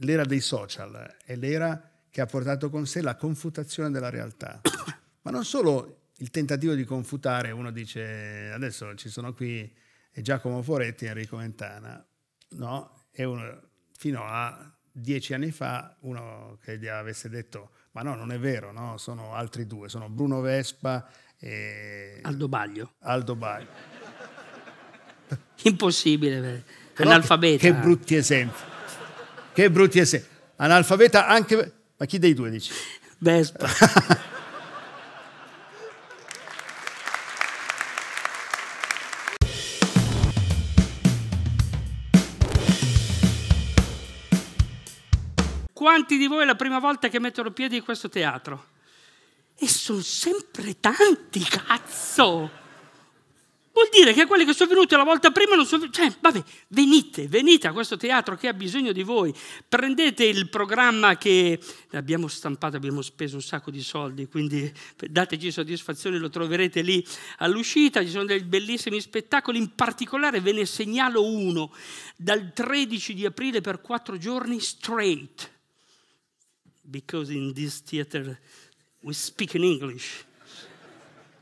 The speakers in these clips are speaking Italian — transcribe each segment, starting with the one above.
l'era dei social è l'era che ha portato con sé la confutazione della realtà. Ma non solo il tentativo di confutare, uno dice adesso ci sono qui Giacomo Foretti e Enrico Ventana, no? E uno, fino a dieci anni fa uno che gli avesse detto ma no, non è vero, no? sono altri due, sono Bruno Vespa e... Aldo Baglio. Aldo Baglio. Impossibile, analfabeta. Che, che brutti esempi. Che brutti esseri. Analfabeta anche... Ma chi dei due dici? Vespa. Quanti di voi è la prima volta che mettono piedi in questo teatro? E sono sempre tanti, cazzo! Vuol dire che quelli che sono venuti la volta prima non sono venuti. Cioè, vabbè, venite, venite a questo teatro che ha bisogno di voi. Prendete il programma che abbiamo stampato, abbiamo speso un sacco di soldi, quindi dateci soddisfazione, lo troverete lì all'uscita. Ci sono dei bellissimi spettacoli, in particolare ve ne segnalo uno dal 13 di aprile per quattro giorni straight. Because in this theater we speak in English.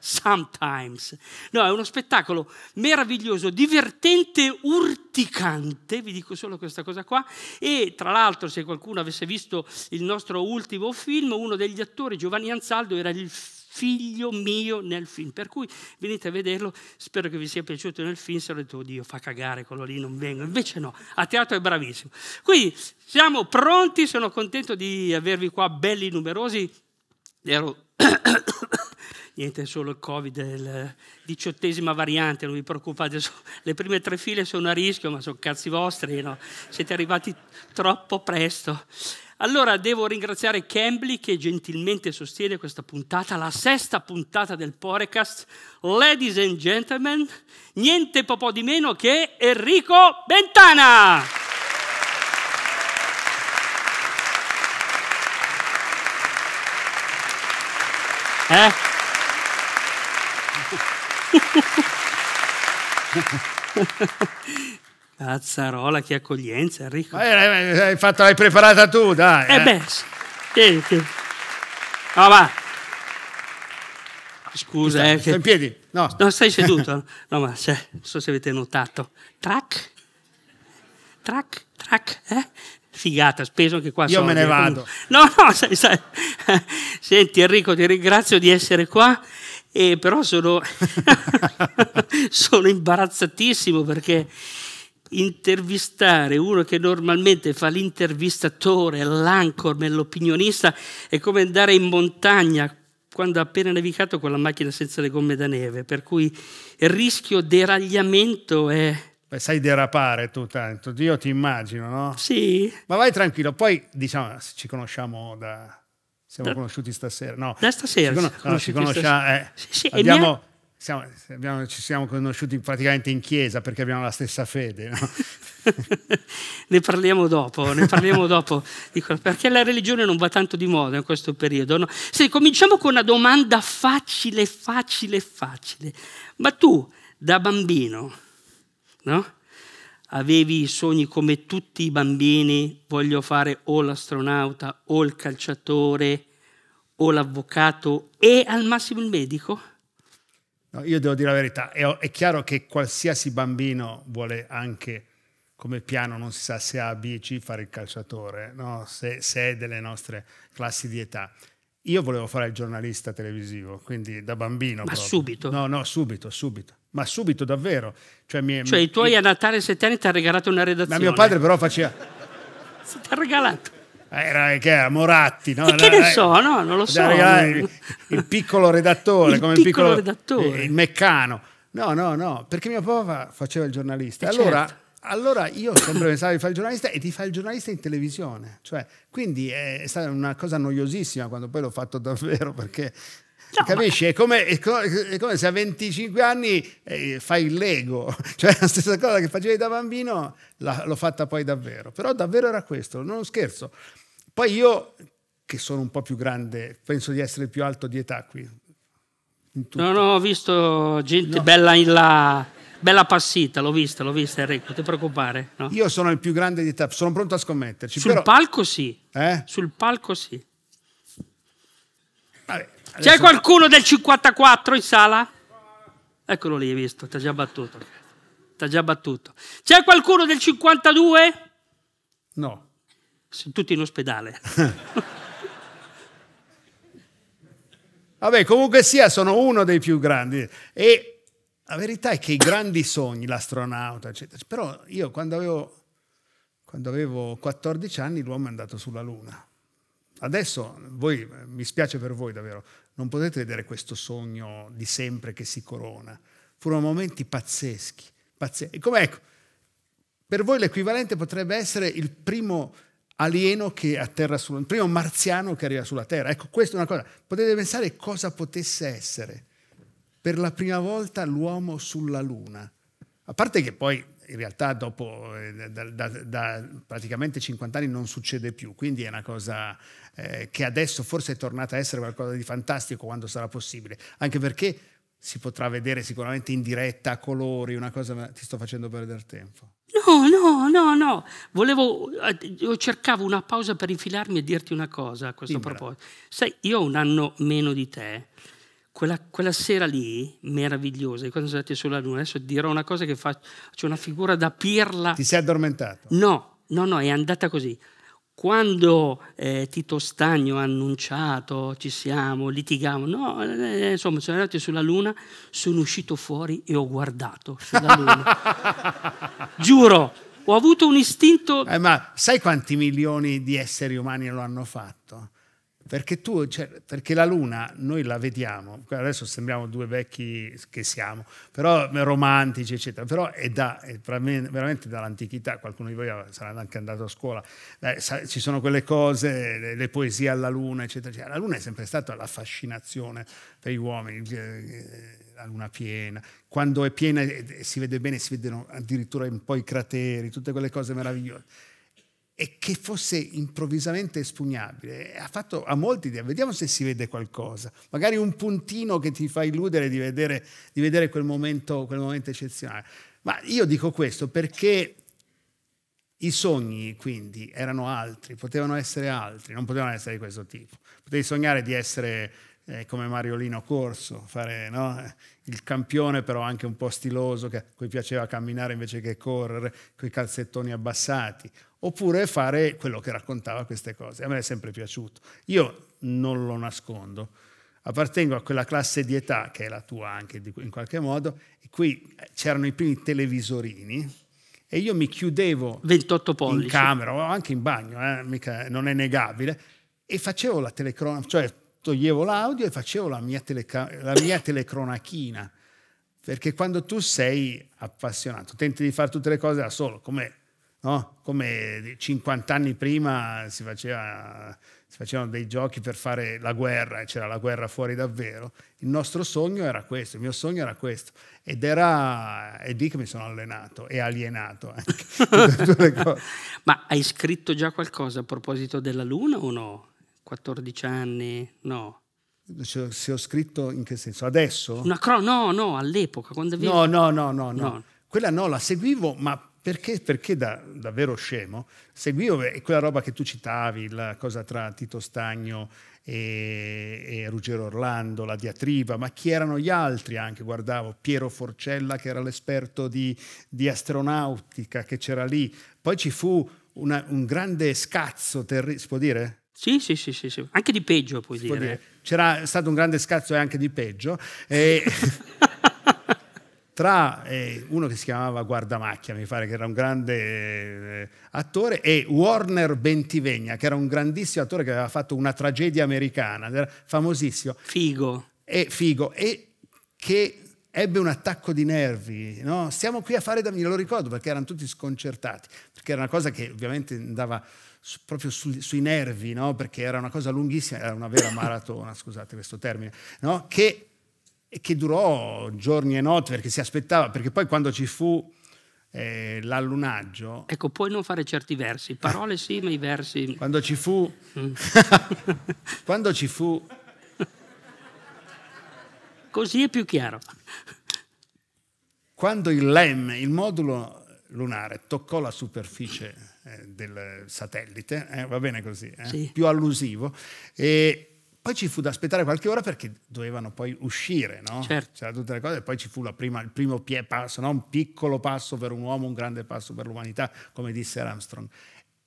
Sometimes. No, è uno spettacolo meraviglioso, divertente, urticante, vi dico solo questa cosa qua, e tra l'altro se qualcuno avesse visto il nostro ultimo film, uno degli attori, Giovanni Ansaldo, era il figlio mio nel film. Per cui venite a vederlo, spero che vi sia piaciuto nel film, se ho detto, oddio, fa cagare quello lì, non vengo. Invece no, a teatro è bravissimo. Quindi siamo pronti, sono contento di avervi qua belli numerosi. Ero niente, solo il Covid, la diciottesima variante, non vi preoccupate, le prime tre file sono a rischio, ma sono cazzi vostri, no? siete arrivati troppo presto. Allora devo ringraziare Cambly che gentilmente sostiene questa puntata, la sesta puntata del podcast. Ladies and gentlemen, niente po' di meno che Enrico Bentana. Eh? Cazzarola, che accoglienza, Enrico. Eh, fatto, l'hai preparata tu, dai. Eh, eh beh, sì. No, va. Scusa, stai, eh. Che... Stai in piedi? No. No, stai seduto. no, ma cioè, non so se avete notato. Track, track, track, eh? Figata, speso che qua. Io soldi. me ne eh, vado. No, no, sai, sai. Senti Enrico, ti ringrazio di essere qua e però sono, sono imbarazzatissimo perché intervistare uno che normalmente fa l'intervistatore, l'anchor, l'opinionista è come andare in montagna quando ha appena nevicato con la macchina senza le gomme da neve, per cui il rischio deragliamento è... Beh, sai derapare tu tanto, io ti immagino, no? Sì. Ma vai tranquillo, poi diciamo ci conosciamo da siamo conosciuti stasera. No, da stasera. Ci, conos- no, ci conosciamo. Eh, sì, sì, abbiamo, mia... siamo, abbiamo, ci siamo conosciuti praticamente in chiesa perché abbiamo la stessa fede. No? ne parliamo dopo, ne parliamo dopo Dico, perché la religione non va tanto di moda in questo periodo. No? Se cominciamo con una domanda facile, facile, facile. Ma tu da bambino, no? avevi i sogni come tutti i bambini, voglio fare o l'astronauta o il calciatore o l'avvocato e al massimo il medico? No, io devo dire la verità, è, è chiaro che qualsiasi bambino vuole anche come piano non si sa se A, B e C fare il calciatore, no? se, se, è delle nostre classi di età. Io volevo fare il giornalista televisivo, quindi da bambino. Ma proprio. subito? No, no, subito, subito ma subito davvero. Cioè, mi, cioè i tuoi io, a Natale sette anni ti ha regalato una redazione. Ma mio padre però faceva... si ti ha regalato. Era, eh, che era Moratti, no? E che ne so, no? Non lo so. Il, il piccolo redattore, il come piccolo il piccolo redattore. Il meccano. No, no, no, perché mio papà faceva il giornalista. E eh, allora, certo. allora io sempre pensavo di fare il giornalista e di fare il giornalista in televisione. Cioè, quindi è stata una cosa noiosissima quando poi l'ho fatto davvero perché No, Capisci? Ma... È, come, è, come, è, come, se a 25 anni eh, fai il Lego, cioè la stessa cosa che facevi da bambino la, l'ho fatta poi davvero, però davvero era questo, non scherzo. Poi io, che sono un po' più grande, penso di essere più alto di età qui. no, ho visto gente no. bella in là. Bella passita, l'ho vista, l'ho vista Enrico, non ti preoccupare. No? Io sono il più grande di età, sono pronto a scommetterci. Sul però... palco sì. Eh? Sul palco sì. Vabbè, c'è qualcuno del 54 in sala? Eccolo lì, hai visto, ti ha già battuto. T'ha già battuto. C'è qualcuno del 52? No. Sono tutti in ospedale. Vabbè, comunque sia, sono uno dei più grandi. E la verità è che i grandi sogni, l'astronauta, eccetera. Però io quando avevo, quando avevo 14 anni l'uomo è andato sulla Luna. Adesso voi, mi spiace per voi davvero, non potete vedere questo sogno di sempre che si corona. Furono momenti pazzeschi. pazzeschi. Come ecco, per voi l'equivalente potrebbe essere il primo alieno che atterra sulla Terra, il primo marziano che arriva sulla Terra. Ecco, questa è una cosa. Potete pensare cosa potesse essere per la prima volta l'uomo sulla Luna. A parte che poi in realtà dopo eh, da, da, da, praticamente 50 anni non succede più, quindi è una cosa eh, che adesso forse è tornata a essere qualcosa di fantastico quando sarà possibile, anche perché si potrà vedere sicuramente in diretta, a colori, una cosa, ti sto facendo perdere tempo. No, no, no, no, volevo, eh, io cercavo una pausa per infilarmi e dirti una cosa a questo Dimmi proposito. Sai, io ho un anno meno di te, quella, quella, sera lì, meravigliosa, quando sono andati sulla Luna, adesso dirò una cosa che faccio, faccio una figura da pirla. Ti sei addormentato? No, no, no, è andata così. Quando eh, Tito Stagno ha annunciato ci siamo, litigavamo, no, eh, insomma, sono andati sulla Luna, sono uscito fuori e ho guardato sulla Luna. Giuro, ho avuto un istinto. Eh, ma sai quanti milioni di esseri umani lo hanno fatto? Perché, tu, cioè, perché la luna noi la vediamo, adesso sembriamo due vecchi che siamo, però romantici, eccetera, però è, da, è veramente dall'antichità, qualcuno di voi sarà anche andato a scuola, eh, sa, ci sono quelle cose, le, le, poesie alla luna, eccetera, eccetera. La luna è sempre stata la fascinazione per gli uomini, eh, la luna piena, quando è piena e eh, si vede bene si vedono addirittura un po' i crateri, tutte quelle cose meravigliose e che fosse improvvisamente espugnabile ha fatto a molti idea. Vediamo se si vede qualcosa, magari un puntino che ti fa illudere di vedere, di vedere quel, momento, quel momento eccezionale. Ma io dico questo perché i sogni, quindi, erano altri, potevano essere altri, non potevano essere di questo tipo. Potevi sognare di essere eh, come Mariolino Corso, fare no? il campione però anche un po' stiloso, che cui piaceva camminare invece che correre, con i calzettoni abbassati, oppure fare quello che raccontava queste cose. A me è sempre piaciuto. Io non lo nascondo, appartengo a quella classe di età, che è la tua anche in qualche modo, in cui c'erano i primi televisorini, e io mi chiudevo in camera o anche in bagno, eh, mica, non è negabile, e facevo la telecronaca, cioè toglievo l'audio e facevo la mia, teleca- la mia telecronachina, perché quando tu sei appassionato, tenti di fare tutte le cose da solo, come, no? come 50 anni prima si, faceva, si facevano dei giochi per fare la guerra, e c'era la guerra fuori davvero, il nostro sogno era questo, il mio sogno era questo, ed era, è lì che mi sono allenato e alienato anche. Ma hai scritto già qualcosa a proposito della Luna o no? 14 anni, no. se ho scritto in che senso? Adesso? Una cro- no, no, all'epoca. Quando avevo... no, no, no, no, no, no. Quella no, la seguivo, ma perché, perché da, davvero scemo, seguivo eh, quella roba che tu citavi, la cosa tra Tito Stagno e, e, Ruggero Orlando, la diatriba, ma chi erano gli altri anche? Guardavo Piero Forcella che era l'esperto di, di astronautica che c'era lì, poi ci fu una, un grande scazzo, terri- si può dire? Sì, sì, sì, sì, sì, anche di peggio puoi dire. dire. C'era stato un grande scazzo e anche di peggio. E... tra eh, uno che si chiamava Guardamacchia, mi pare che era un grande eh, attore, e Warner Bentivegna, che era un grandissimo attore che aveva fatto una tragedia americana, era famosissimo. Figo. E figo, e che ebbe un attacco di nervi. No? Stiamo qui a fare da me, lo ricordo perché erano tutti sconcertati, perché era una cosa che ovviamente andava proprio su, sui nervi, no? perché era una cosa lunghissima, era una vera maratona, scusate questo termine, no? che, che, durò giorni e notti perché si aspettava, perché poi quando ci fu eh, l'allunaggio... Ecco, puoi non fare certi versi, parole sì, ma i versi... Quando ci fu... Mm. quando ci fu... Così è più chiaro. Quando il LEM, il modulo lunare, toccò la superficie eh, del satellite, eh, va bene così, eh? sì. più allusivo. E poi ci fu da aspettare qualche ora perché dovevano poi uscire, no? Certo. C'era tutte le cose, e poi ci fu prima, il primo pie passo, no? un piccolo passo per un uomo, un grande passo per l'umanità, come disse Armstrong.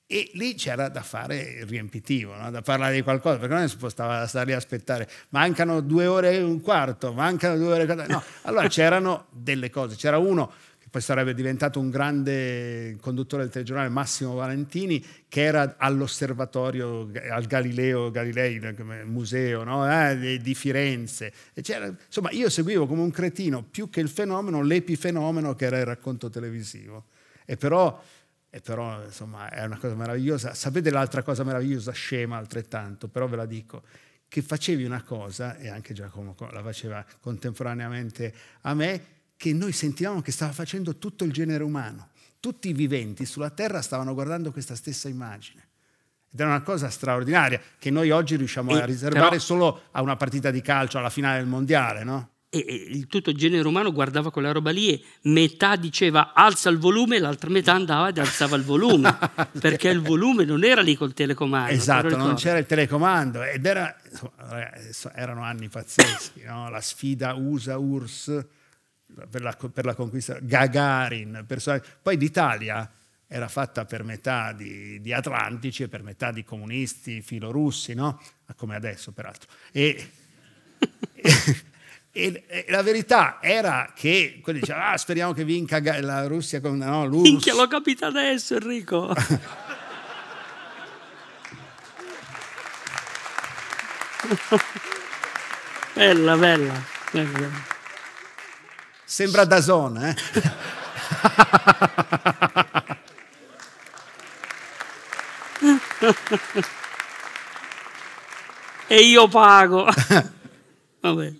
E lì c'era da fare il riempitivo, no? da parlare di qualcosa, perché non si può stare lì a aspettare. Mancano due ore e un quarto, mancano due ore e un quarto. No, allora c'erano delle cose. C'era uno poi sarebbe diventato un grande conduttore del telegiornale, Massimo Valentini, che era all'osservatorio, al Galileo Galilei, museo no? eh, di Firenze. insomma, io seguivo come un cretino più che il fenomeno, l'epifenomeno che era il racconto televisivo. E però, e però insomma, è una cosa meravigliosa. Sapete l'altra cosa meravigliosa, scema altrettanto, però ve la dico che facevi una cosa, e anche Giacomo la faceva contemporaneamente a me, che noi sentivamo che stava facendo tutto il genere umano. Tutti i viventi sulla Terra stavano guardando questa stessa immagine. Ed è una cosa straordinaria che noi oggi riusciamo e a riservare però, solo a una partita di calcio alla finale del mondiale, no? E, e tutto il genere umano guardava quella roba lì e metà diceva alza il volume, l'altra metà andava ed alzava il volume, perché il volume non era lì col telecomando. Esatto, non c'era il telecomando ed era, eh, erano anni pazzeschi, no? la sfida USA-URSS per la, per la conquista, Gagarin, poi l'Italia era fatta per metà di, di, atlantici e per metà di comunisti filorussi, no? Ah, come adesso peraltro. E, e, e, e, la verità era che quelli dicevano, ah, speriamo che vinca la Russia con no, l'URSS. Minchia, l'ho capito adesso Enrico. bella, bella. bella. Sembra da zona, eh? e io pago. Vabbè.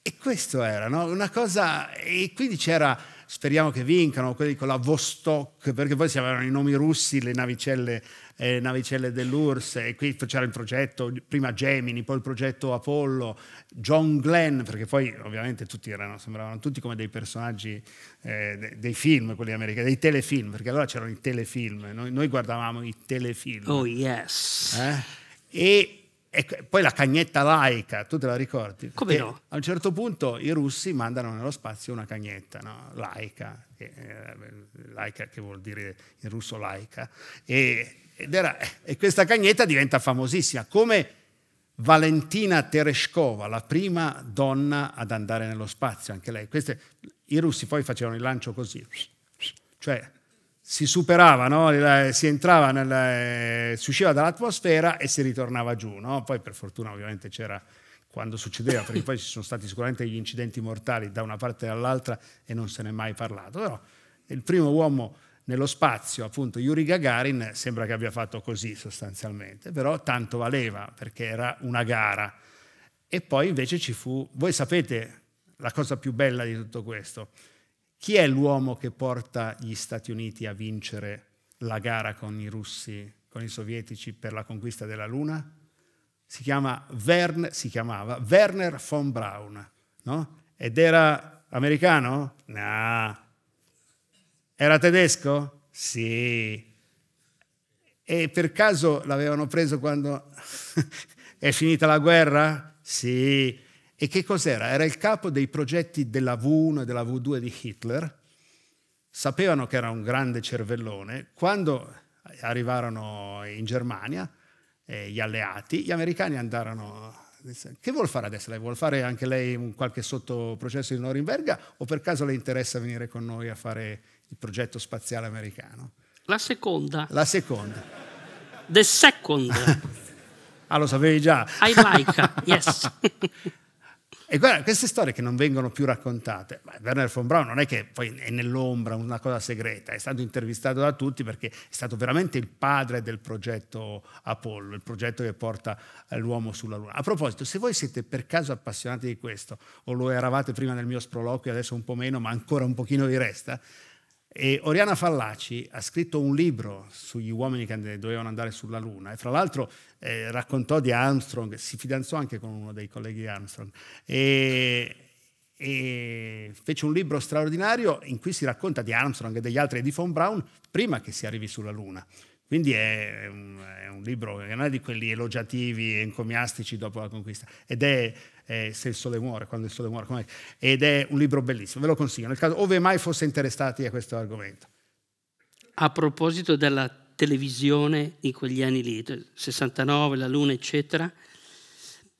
E questo era, no? Una cosa... E quindi c'era, speriamo che vincano, quelli con la Vostok, perché poi si avevano i nomi russi, le navicelle eh, navicelle dell'URSS, e qui c'era il progetto, prima Gemini, poi il progetto Apollo, John Glenn, perché poi ovviamente tutti erano, sembravano tutti come dei personaggi eh, dei film, quelli americani, dei telefilm, perché allora c'erano i telefilm, noi, noi guardavamo i telefilm. Oh yes! Eh? E e ecco, poi la cagnetta laica, tu te la ricordi? Come no? A un certo punto i russi mandano nello spazio una cagnetta no? laica, che, eh, laica che vuol dire in russo laica, e era, e questa cagnetta diventa famosissima, come Valentina Tereshkova, la prima donna ad andare nello spazio, anche lei. Queste, I russi poi facevano il lancio così, cioè si superava, no? si entrava, nel, eh, si usciva dall'atmosfera e si ritornava giù. No? Poi per fortuna ovviamente c'era quando succedeva, perché poi ci sono stati sicuramente gli incidenti mortali da una parte e dall'altra e non se n'è mai parlato. Però il primo uomo nello spazio, appunto Yuri Gagarin sembra che abbia fatto così sostanzialmente, però tanto valeva perché era una gara. E poi invece ci fu, voi sapete la cosa più bella di tutto questo, chi è l'uomo che porta gli Stati Uniti a vincere la gara con i russi, con i sovietici per la conquista della Luna? Si, chiama Verne, si chiamava Werner von Braun, no? Ed era americano? No, nah era tedesco? Sì. E per caso l'avevano preso quando è finita la guerra? Sì. E che cos'era? Era il capo dei progetti della V1 e della V2 di Hitler. Sapevano che era un grande cervellone. Quando arrivarono in Germania, eh, gli alleati, gli americani andarono che vuol fare adesso? Lei vuole fare anche lei un qualche sottoprocesso di Norimberga o per caso le interessa venire con noi a fare il progetto spaziale americano. La seconda. La seconda. The second. ah, lo sapevi già. I like, yes. E guarda, queste storie che non vengono più raccontate, Werner von Braun non è che poi è nell'ombra una cosa segreta, è stato intervistato da tutti perché è stato veramente il padre del progetto Apollo, il progetto che porta l'uomo sulla Luna. A proposito, se voi siete per caso appassionati di questo, o lo eravate prima nel mio sproloquio, adesso un po' meno, ma ancora un pochino vi resta, e Oriana Fallaci ha scritto un libro sugli uomini che dovevano andare sulla Luna e fra l'altro eh, raccontò di Armstrong, si fidanzò anche con uno dei colleghi di Armstrong e, e fece un libro straordinario in cui si racconta di Armstrong e degli altri e di von Braun prima che si arrivi sulla Luna. Quindi è un, è un libro che non è di quelli elogiativi e encomiastici dopo la conquista ed è eh, Se il sole muore, quando il sole muore, com'è? ed è un libro bellissimo, ve lo consiglio, nel caso ove mai fosse interessati a questo argomento. A proposito della televisione in quegli anni lì, 69, la luna, eccetera,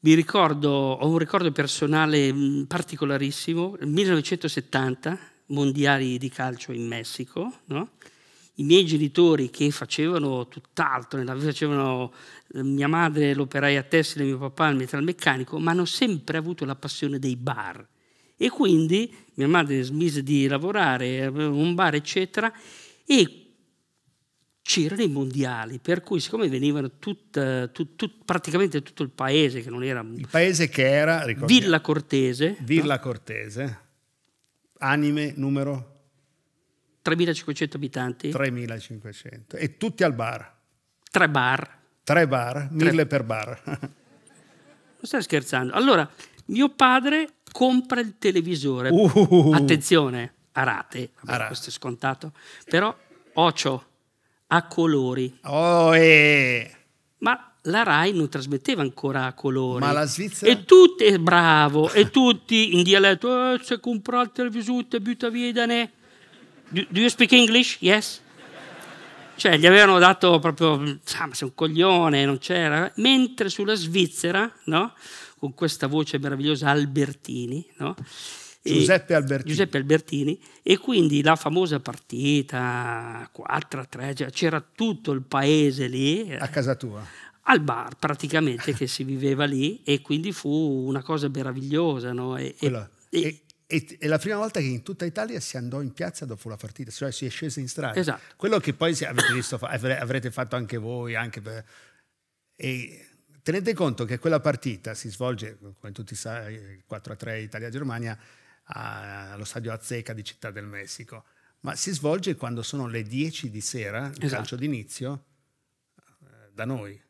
mi ricordo, ho un ricordo personale mm, particolarissimo, 1970, mondiali di calcio in Messico, no? i miei genitori che facevano tutt'altro, facevano eh, mia madre l'operaia tessile, mio papà il metalmeccanico, ma hanno sempre avuto la passione dei bar. E quindi mia madre smise di lavorare, aveva un bar, eccetera, e c'erano i mondiali, per cui siccome venivano tutta, tut, tut, praticamente tutto il paese, che non era... Il paese che era... Villa Cortese. Villa no? Cortese. Anime numero? 3.500 abitanti. 3.500. E tutti al bar. Tre bar. Tre bar, mille Tre. per bar. Non stai scherzando. Allora, mio padre compra il televisore. Uh. Attenzione, a rate. Vabbè, a rate. Questo è scontato. Però, ocio, a colori. Oh, eh. Ma la RAI non trasmetteva ancora a colori. Ma la Svizzera? E tutti, eh, bravo, e tutti in dialetto, eh, se compra il televisore, butta via da ne do, you speak English? Yes? Cioè, gli avevano dato proprio, ah, sei un coglione, non c'era. Mentre sulla Svizzera, no? Con questa voce meravigliosa Albertini, no? Giuseppe Albertini. Giuseppe Albertini. e quindi la famosa partita 4-3, cioè, c'era tutto il paese lì. A casa tua? Al bar praticamente che si viveva lì e quindi fu una cosa meravigliosa. No? E, Quella, e, e, e, e, la prima volta che in tutta Italia si andò in piazza dopo la partita, cioè si è sceso in strada. Esatto. Quello che poi avete, visto, avrete fatto anche voi, anche per... e tenete conto che quella partita si svolge, come tutti sai, 4-3 eh, Italia-Germania, allo stadio Azteca di Città del Messico, ma si svolge quando sono le 10 di sera, il esatto. calcio d'inizio, eh, da noi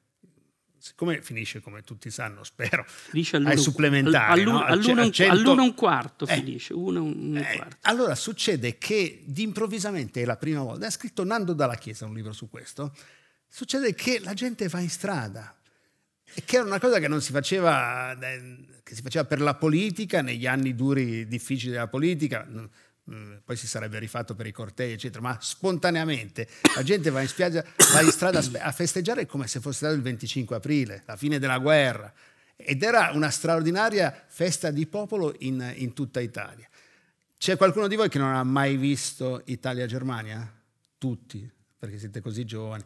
siccome finisce come tutti sanno, spero, finisce ai supplementari. All'uno, no? Cioè, all'uno, un, cento... all'uno un quarto eh, finisce, uno, un eh, quarto. Allora succede che improvvisamente è la prima volta, ha scritto Nando dalla Chiesa un libro su questo, succede che la gente va in strada, e che era una cosa che non si faceva, eh, che si faceva per la politica negli anni duri, difficili della politica eh, poi si sarebbe rifatto per i cortei, eccetera, ma spontaneamente la gente va in, spiaggia, va in strada a festeggiare come se fosse stato il 25 aprile, la fine della guerra. Ed era una straordinaria festa di popolo in, in tutta Italia. C'è qualcuno di voi che non ha mai visto Italia-Germania? Tutti, perché siete così giovani.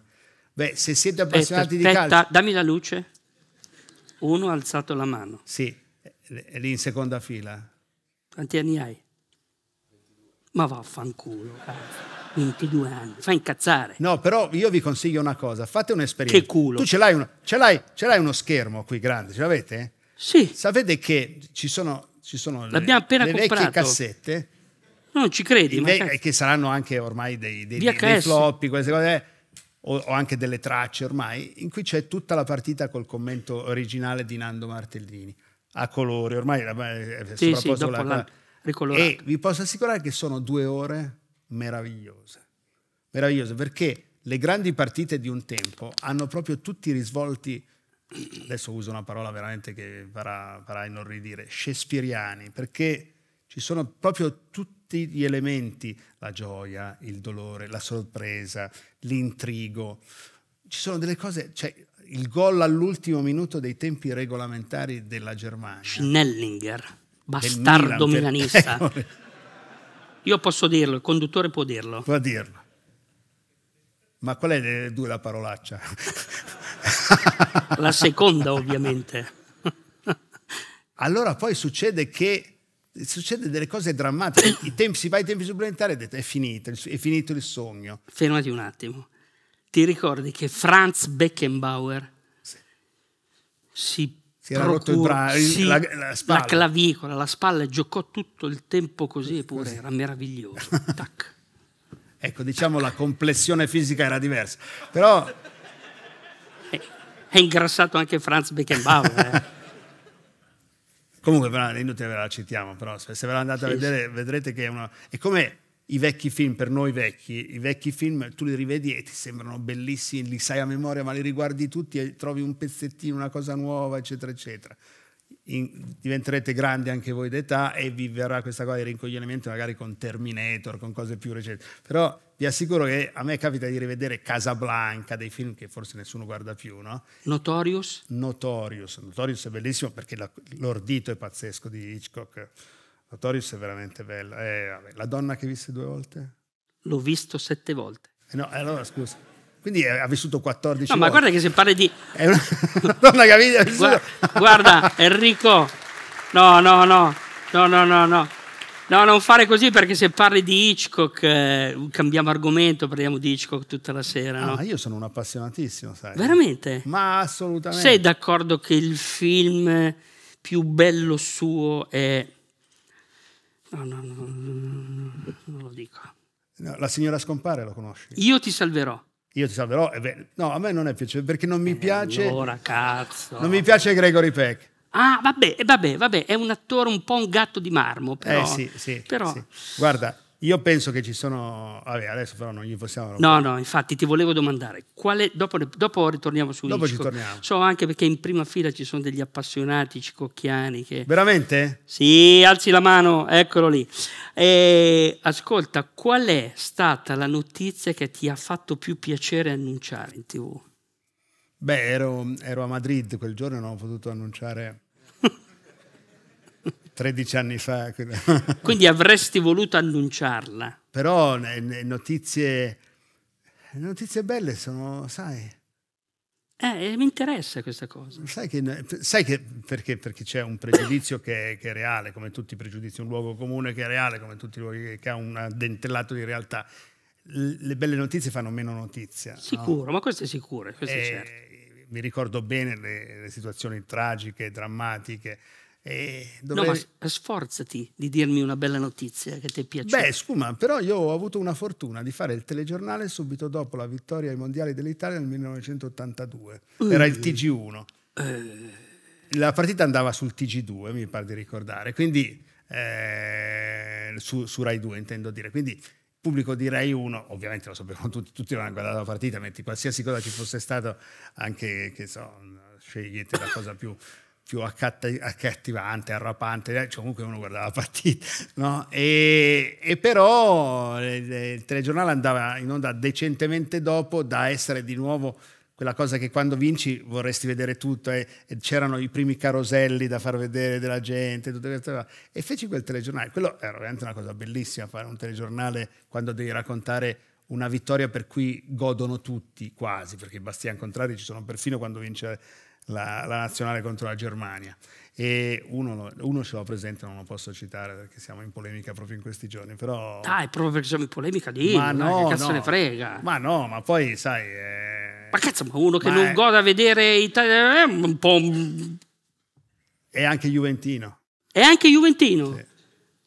Beh, se siete eh, appassionati Aspetta, di calcio... dammi la luce. Uno ha alzato la mano. Sì, è lì in seconda fila. Quanti anni hai? Ma vaffanculo, 22 anni, fa incazzare. No, però io vi consiglio una cosa, fate un'esperienza. Che culo. Tu ce l'hai uno, ce l'hai, ce l'hai uno schermo qui grande, ce l'avete? Sì. Sapete che ci sono, ci sono le, le vecchie cassette. Non ci credi, ma... Ve- eh, che saranno anche ormai dei, dei, dei floppy, queste cose eh. o, anche delle tracce ormai, in cui c'è tutta la partita col commento originale di Nando Martellini a colori, ormai è eh, sì, sì, la, la, Ricolorato. E vi posso assicurare che sono due ore meravigliose. Meravigliose perché le grandi partite di un tempo hanno proprio tutti i risvolti, adesso uso una parola veramente che farà, farà inorridire, shakespeariani, perché ci sono proprio tutti gli elementi, la gioia, il dolore, la sorpresa, l'intrigo. Ci sono delle cose, cioè il gol all'ultimo minuto dei tempi regolamentari della Germania. Schnellinger bastardo Milan, milanista. Per... Io posso dirlo, il conduttore può dirlo. Può dirlo. Ma qual è delle due la parolaccia? la seconda, ovviamente. allora poi succede che succede delle cose drammatiche. I tempi, si va ai tempi supplementari e è finito, è finito il sogno. Fermati un attimo. Ti ricordi che Franz Beckenbauer sì. si si era rotto il braccio, sì, la, la, la, clavicola, la spalla, giocò tutto il tempo così, eppure era meraviglioso. ecco, diciamo la complessione fisica era diversa, però... È, è ingrassato anche Franz Beckenbauer. Eh. Comunque, però, inutile ve la citiamo, però se, se ve la andate sì, a vedere sì. vedrete che è una... È come i vecchi film, per noi vecchi, i vecchi film tu li rivedi e ti sembrano bellissimi, li sai a memoria, ma li riguardi tutti e trovi un pezzettino, una cosa nuova, eccetera, eccetera. In, diventerete grandi anche voi d'età e vi verrà questa cosa di rincoglionamento magari con Terminator, con cose più recenti. Però vi assicuro che a me capita di rivedere Casablanca, dei film che forse nessuno guarda più, no? Notorious? Notorious, Notorious è bellissimo perché l'ordito è pazzesco di Hitchcock la Torius è veramente bella. Eh, vabbè, la donna che visse due volte? L'ho visto sette volte. Eh no, eh, allora scusa. Quindi eh, ha vissuto 14 anni. No, ma guarda che se parli di... È una, una donna che ha vissuto... Guarda, Enrico, no, no, no, no, no, no, no. No, non fare così perché se parli di Hitchcock, eh, cambiamo argomento, parliamo di Hitchcock tutta la sera. Ah, no? io sono un appassionatissimo, sai. Veramente? Ma assolutamente. Sei d'accordo che il film più bello suo è No, no, no, non lo dico. No, la signora scompare lo conosci? Io ti salverò. Io ti salverò. No, a me non è piaciuto perché non mi eh, piace. Allora, cazzo. Non mi piace Gregory Peck. Ah, vabbè, vabbè, vabbè, è un attore un po' un gatto di marmo. Però, eh sì, sì. Però... sì. Guarda, io penso che ci sono... Vabbè, adesso però non gli possiamo... No, no, infatti ti volevo domandare, quale... dopo, dopo ritorniamo su Dopo Hitchcock. ci torniamo. So anche perché in prima fila ci sono degli appassionati cicocchiani che... Veramente? Sì, alzi la mano, eccolo lì. E, ascolta, qual è stata la notizia che ti ha fatto più piacere annunciare in tv? Beh, ero, ero a Madrid quel giorno e non ho potuto annunciare 13 anni fa. Quindi avresti voluto annunciarla. Però notizie, notizie belle sono, sai... Eh, mi interessa questa cosa. Sai che, sai che perché? c'è un pregiudizio che è, che, è reale, come tutti i pregiudizi, un luogo comune che è reale, come tutti i luoghi che ha un dentellato di realtà. Le belle notizie fanno meno notizia. Sicuro, no? ma questo è sicuro, questo e, è certo. Mi ricordo bene le, le situazioni tragiche, drammatiche, Dovrei... No, ma sforzati di dirmi una bella notizia che ti è piaciuta. Beh, scusa, però io ho avuto una fortuna di fare il telegiornale subito dopo la vittoria ai mondiali dell'Italia nel 1982. Uh, Era il TG1. Uh, eh. la partita andava sul TG2, mi pare di ricordare, quindi eh, su, su Rai 2 intendo dire. Quindi pubblico di Rai 1, ovviamente lo sapevamo tutti, tutti avevano guardato la partita, metti qualsiasi cosa ci fosse stato, anche che so, scegliete la cosa più più accattivante, arrapante, eh, cioè comunque uno guardava la partita, no? e, e, però eh, eh, il telegiornale andava in onda decentemente dopo da essere di nuovo quella cosa che quando vinci vorresti vedere tutto, e c'erano i primi caroselli da far vedere della gente, e feci quel telegiornale, quello era veramente una cosa bellissima fare un telegiornale quando devi raccontare una vittoria per cui godono tutti quasi, perché Bastian Contrari ci sono perfino quando vince la, la nazionale contro la Germania e uno, uno, ce l'ho presente, non lo posso citare perché siamo in polemica proprio in questi giorni, però... Dai, proprio perché siamo in polemica lì, ma no, che cazzo no. ne frega? Ma no, ma poi sai... Eh... Ma cazzo, ma uno che ma non è... goda a vedere Italia eh, è un po'... È anche Juventino. È anche Juventino? Sì.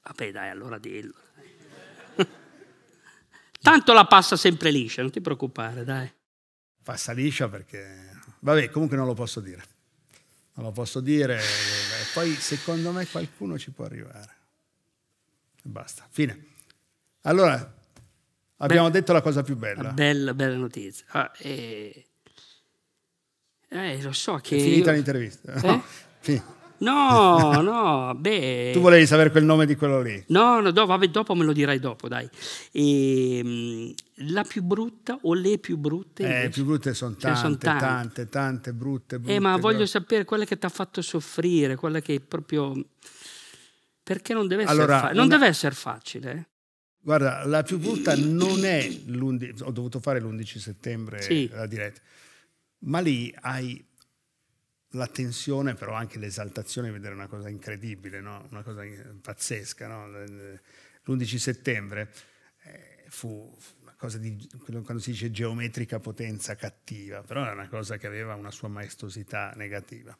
Vabbè dai, allora dillo. Tanto la passa sempre liscia, non ti preoccupare, dai. Passa liscia perché Vabbè, comunque non lo posso dire. Non lo posso dire. E eh, eh, Poi secondo me qualcuno ci può arrivare. Basta, fine. Allora, abbiamo Beh, detto la cosa più bella. Bella, bella notizia. Ah, eh, eh, lo so che... È finita io... l'intervista. Eh? No? No, no, beh... Tu volevi sapere quel nome di quello lì? No, no, no vabbè, dopo me lo dirai dopo, dai. E, ehm, la più brutta o le più brutte? Eh, invece? Eh, più brutte sono tante, eh, son tante, tante, tante, brutte, brutte. Eh, ma voglio però... sapere quella che ti ha fatto soffrire, quella che proprio... Perché non deve essere, allora, fa... non deve essere facile, eh? Guarda, la più brutta non è l'11... Ho dovuto fare l'11 settembre sì. la diretta. Ma lì hai la tensione, però anche l'esaltazione di vedere una cosa incredibile, no? una cosa pazzesca. No? L'11 settembre eh, fu una cosa di, quando si dice geometrica potenza cattiva, però era una cosa che aveva una sua maestosità negativa.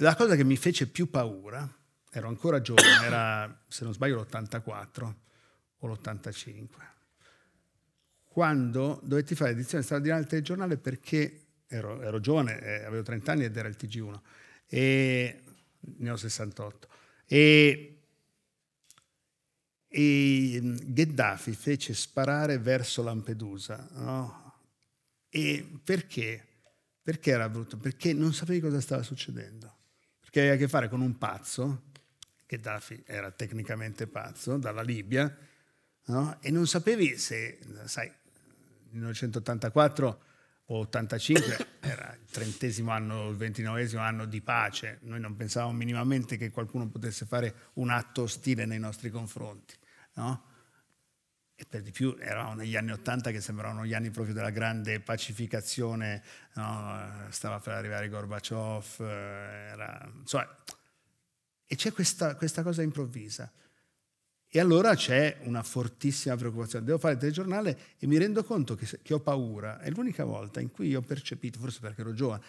La cosa che mi fece più paura, ero ancora giovane, era se non sbaglio l'84 o l'85, quando dovetti fare edizione straordinaria del telegiornale perché ero, ero giovane, eh, avevo 30 anni ed era il TG1, e ne ho 68. E, e mm, Gheddafi fece sparare verso Lampedusa, no? E perché? Perché era brutto? Perché non sapevi cosa stava succedendo. Perché aveva a che fare con un pazzo, Gheddafi era tecnicamente pazzo, dalla Libia, no? e non sapevi se, sai, nel 1984 85 era il trentesimo anno, il ventinovesimo anno di pace, noi non pensavamo minimamente che qualcuno potesse fare un atto ostile nei nostri confronti, no? E per di più eravamo negli anni Ottanta che sembravano gli anni proprio della grande pacificazione, no? stava per arrivare Gorbaciov, eh, era... insomma... e c'è questa, questa cosa improvvisa. E allora c'è una fortissima preoccupazione. Devo fare il telegiornale e mi rendo conto che, che ho paura. È l'unica volta in cui ho percepito, forse perché ero giovane,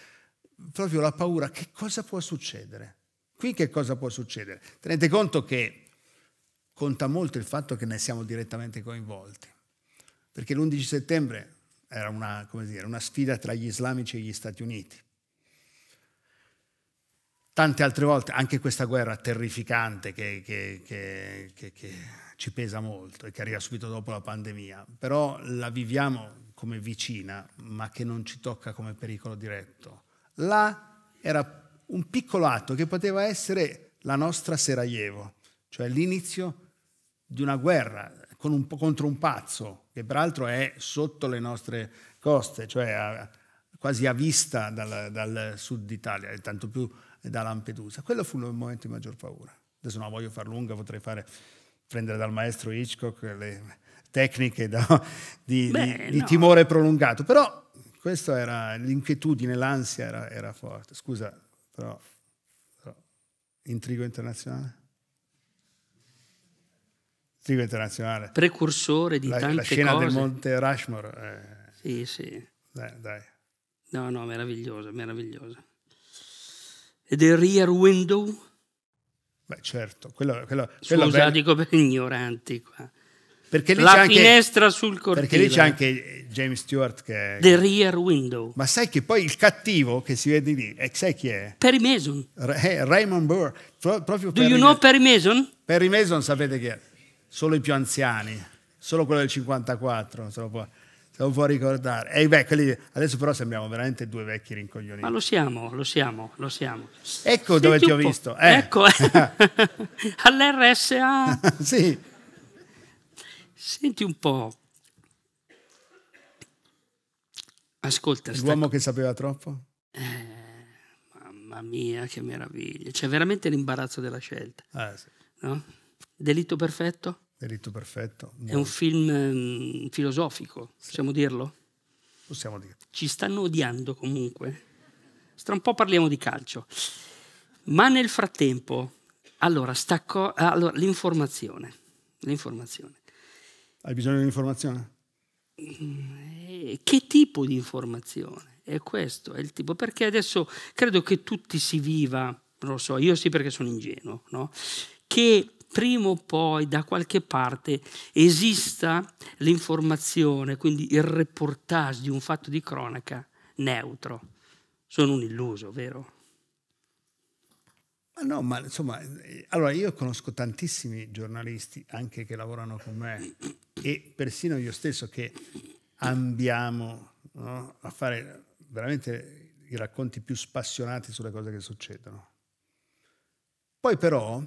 proprio la paura che cosa può succedere. Qui che cosa può succedere? Tenete conto che conta molto il fatto che ne siamo direttamente coinvolti. Perché l'11 settembre era una, dire, una sfida tra gli islamici e gli Stati Uniti tante altre volte, anche questa guerra terrificante che, che, che, che, ci pesa molto e che arriva subito dopo la pandemia, però la viviamo come vicina, ma che non ci tocca come pericolo diretto. Là era un piccolo atto che poteva essere la nostra Serajevo, cioè l'inizio di una guerra un contro un pazzo, che peraltro è sotto le nostre coste, cioè a, quasi a vista dal, dal sud Italia, tanto più da Lampedusa. Quello fu il momento di maggior paura. Adesso non voglio far lunga, potrei fare, prendere dal maestro Hitchcock le tecniche da, di, Beh, di, di timore prolungato, però questo era l'inquietudine, l'ansia era, era forte. Scusa, però, però, intrigo internazionale? Intrigo internazionale. Precursore di la, tante cose. La scena cose. del Monte Rushmore. Eh. Sì, sì. Dai, dai. No, no, meravigliosa, meravigliosa del rear window? Beh, certo, quello, quello, quello Scusa, bello. dico per ignoranti qua. Perché lì la finestra anche, sul cortile. Perché lì c'è anche eh, James Stewart che... The rear window. Ma sai che poi il cattivo che si vede lì, è, eh, sai chi è? Perry Mason. Ray, eh, Raymond Burr. Pro, proprio Do Perry you know Mason. Perry Mason? Perry Mason sapete chi è? Solo i più anziani. Solo quello del 54. Solo c'è un po' ricordare. E beh, quelli, adesso però sembriamo veramente due vecchi rincoglioniti. Ma lo siamo, lo siamo, lo siamo. Ecco Sei dove ti ho visto. Eh. Ecco, eh. all'RSA. sì. Senti un po'. Ascolta. L'uomo sta... che sapeva troppo? Eh, mamma mia, che meraviglia. C'è veramente l'imbarazzo della scelta. Ah, sì. no? Delitto perfetto? Delitto perfetto. È un film ehm, filosofico, sì. possiamo dirlo? Possiamo dirlo. Ci stanno odiando comunque. Tra un po' parliamo di calcio. Ma nel frattempo, allora, stacco, allora l'informazione. l'informazione. Hai bisogno di un'informazione? Eh, che tipo di informazione? È questo, è il tipo. Perché adesso credo che tutti si viva, non lo so, io sì perché sono ingenuo, no? che prima o poi da qualche parte esista l'informazione, quindi il reportage di un fatto di cronaca neutro. Sono un illuso, vero? Ma no, ma insomma, eh, allora io conosco tantissimi giornalisti anche che lavorano con me e persino io stesso che ambiamo no, a fare veramente i racconti più spassionati sulle cose che succedono. Poi però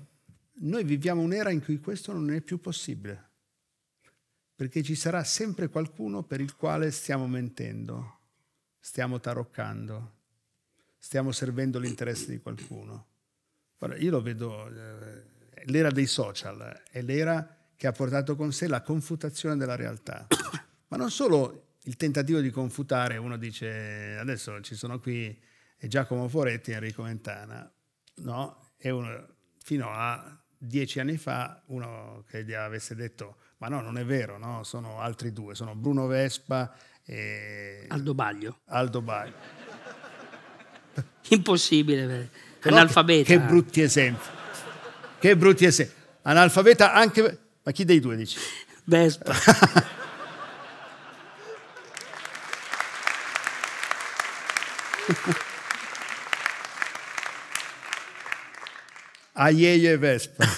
noi viviamo un'era in cui questo non è più possibile, perché ci sarà sempre qualcuno per il quale stiamo mentendo, stiamo taroccando, stiamo servendo l'interesse di qualcuno. Ora, io lo vedo, eh, l'era dei social è l'era che ha portato con sé la confutazione della realtà, ma non solo il tentativo di confutare, uno dice adesso ci sono qui Giacomo Foretti e Enrico Ventana, no? è uno fino a dieci anni fa uno che gli avesse detto ma no, non è vero, no? sono altri due, sono Bruno Vespa e... Aldo Baglio. Aldo Baglio. Impossibile, Però analfabeta. Che, che brutti esempi. Che brutti esempi. Analfabeta anche... Ma chi dei due dici? Vespa. Aieie Vespa.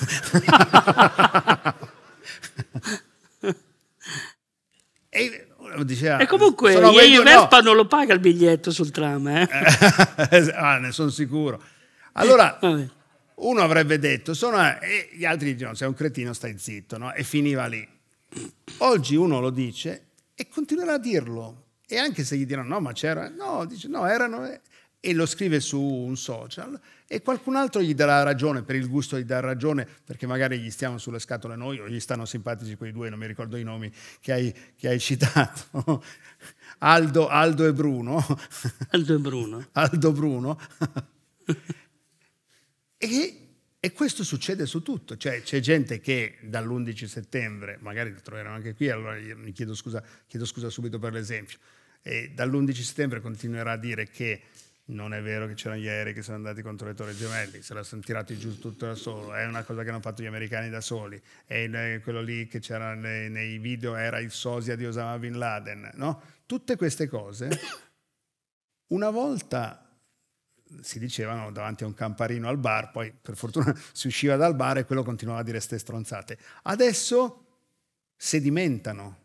e, diceva, ah, e, comunque Aieie no. Vespa non lo paga il biglietto sul tram, eh? ah, ne sono sicuro. Allora, uno avrebbe detto, sono, e gli altri dicono, sei un cretino, stai zitto, no? E finiva lì. Oggi uno lo dice e continuerà a dirlo. E anche se gli diranno, no, ma c'era, no, dice, no, erano... Eh, e lo scrive su un social e qualcun altro gli darà ragione per il gusto di dar ragione perché magari gli stiamo sulle scatole noi o gli stanno simpatici quei due, non mi ricordo i nomi che hai, che hai citato. Aldo, Aldo e Bruno. Aldo e Bruno. Aldo Bruno. e, e, questo succede su tutto. Cioè, c'è gente che dall'11 settembre, magari lo troveremo anche qui, allora mi chiedo scusa, chiedo scusa subito per l'esempio, e dall'11 settembre continuerà a dire che non è vero che c'erano gli aerei che sono andati contro le torri gemelli, se la sono tirati giù tutto da solo, è una cosa che hanno fatto gli americani da soli, e eh, quello lì che c'era nei video era il sosia di Osama Bin Laden, no? Tutte queste cose, una volta si dicevano davanti a un camparino al bar, poi per fortuna si usciva dal bar e quello continuava a dire ste stronzate. Adesso sedimentano,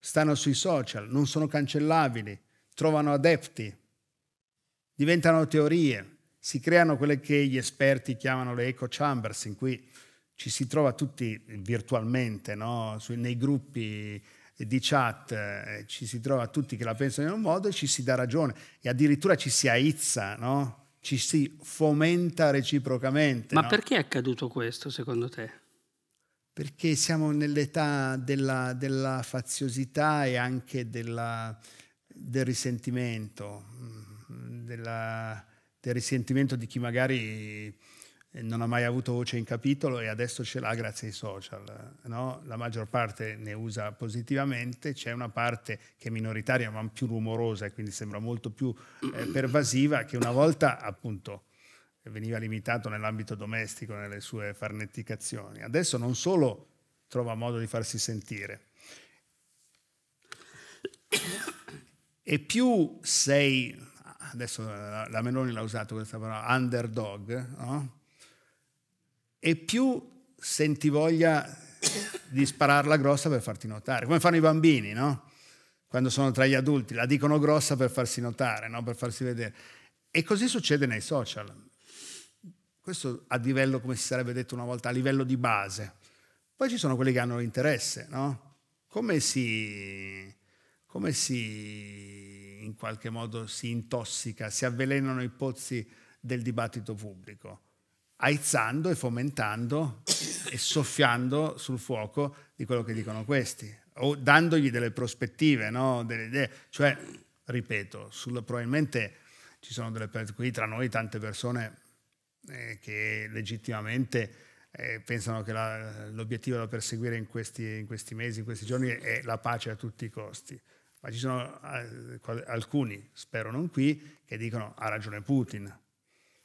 stanno sui social, non sono cancellabili, trovano adepti, diventano teorie, si creano quelle che gli esperti chiamano le echo chambers, in cui ci si trova tutti virtualmente, no? nei gruppi di chat, eh, ci si trova tutti che la pensano in un modo e ci si dà ragione, e addirittura ci si aizza, no? ci si fomenta reciprocamente. Ma no? perché è accaduto questo secondo te? Perché siamo nell'età della, della, faziosità e anche della, del risentimento mm della, del risentimento di chi magari eh, non ha mai avuto voce in capitolo e adesso ce l'ha grazie ai social. No? La maggior parte ne usa positivamente, c'è una parte che è minoritaria ma più rumorosa e quindi sembra molto più eh, pervasiva che una volta appunto veniva limitato nell'ambito domestico, nelle sue farneticazioni. Adesso non solo trova modo di farsi sentire, e più sei adesso la Meloni l'ha usato questa parola, underdog, no? e più senti voglia di spararla grossa per farti notare, come fanno i bambini, no? quando sono tra gli adulti, la dicono grossa per farsi notare, no? per farsi vedere. E così succede nei social. Questo a livello, come si sarebbe detto una volta, a livello di base. Poi ci sono quelli che hanno interesse, no? Come si come si in qualche modo si intossica, si avvelenano i pozzi del dibattito pubblico, aizzando e fomentando e soffiando sul fuoco di quello che dicono questi, o dandogli delle prospettive, no? delle idee. Cioè, ripeto, sul, probabilmente ci sono delle qui tra noi tante persone eh, che legittimamente eh, pensano che l'obiettivo da perseguire in questi, in questi mesi, in questi giorni, è la pace a tutti i costi ma ci sono eh, alcuni, spero non qui, che dicono ha ragione Putin.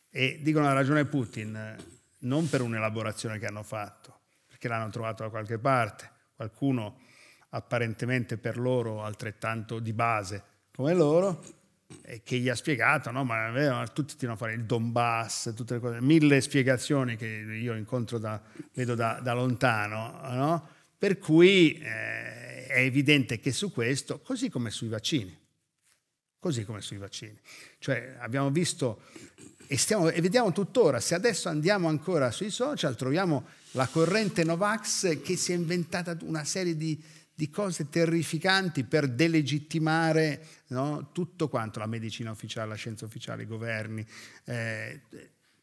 E dicono ha ragione Putin non per un'elaborazione che hanno fatto, perché l'hanno trovato da qualche parte, qualcuno apparentemente per loro altrettanto di base come loro, e che gli ha spiegato, no? ma, eh, tutti ti fare il Donbass, tutte le cose, mille spiegazioni che io incontro da, vedo da, da lontano, no? per cui eh, è evidente che su questo, così come sui vaccini, così come sui vaccini, cioè abbiamo visto e, stiamo, e vediamo tuttora, se adesso andiamo ancora sui social troviamo la corrente Novax che si è inventata una serie di, di cose terrificanti per delegittimare no, tutto quanto, la medicina ufficiale, la scienza ufficiale, i governi. Eh,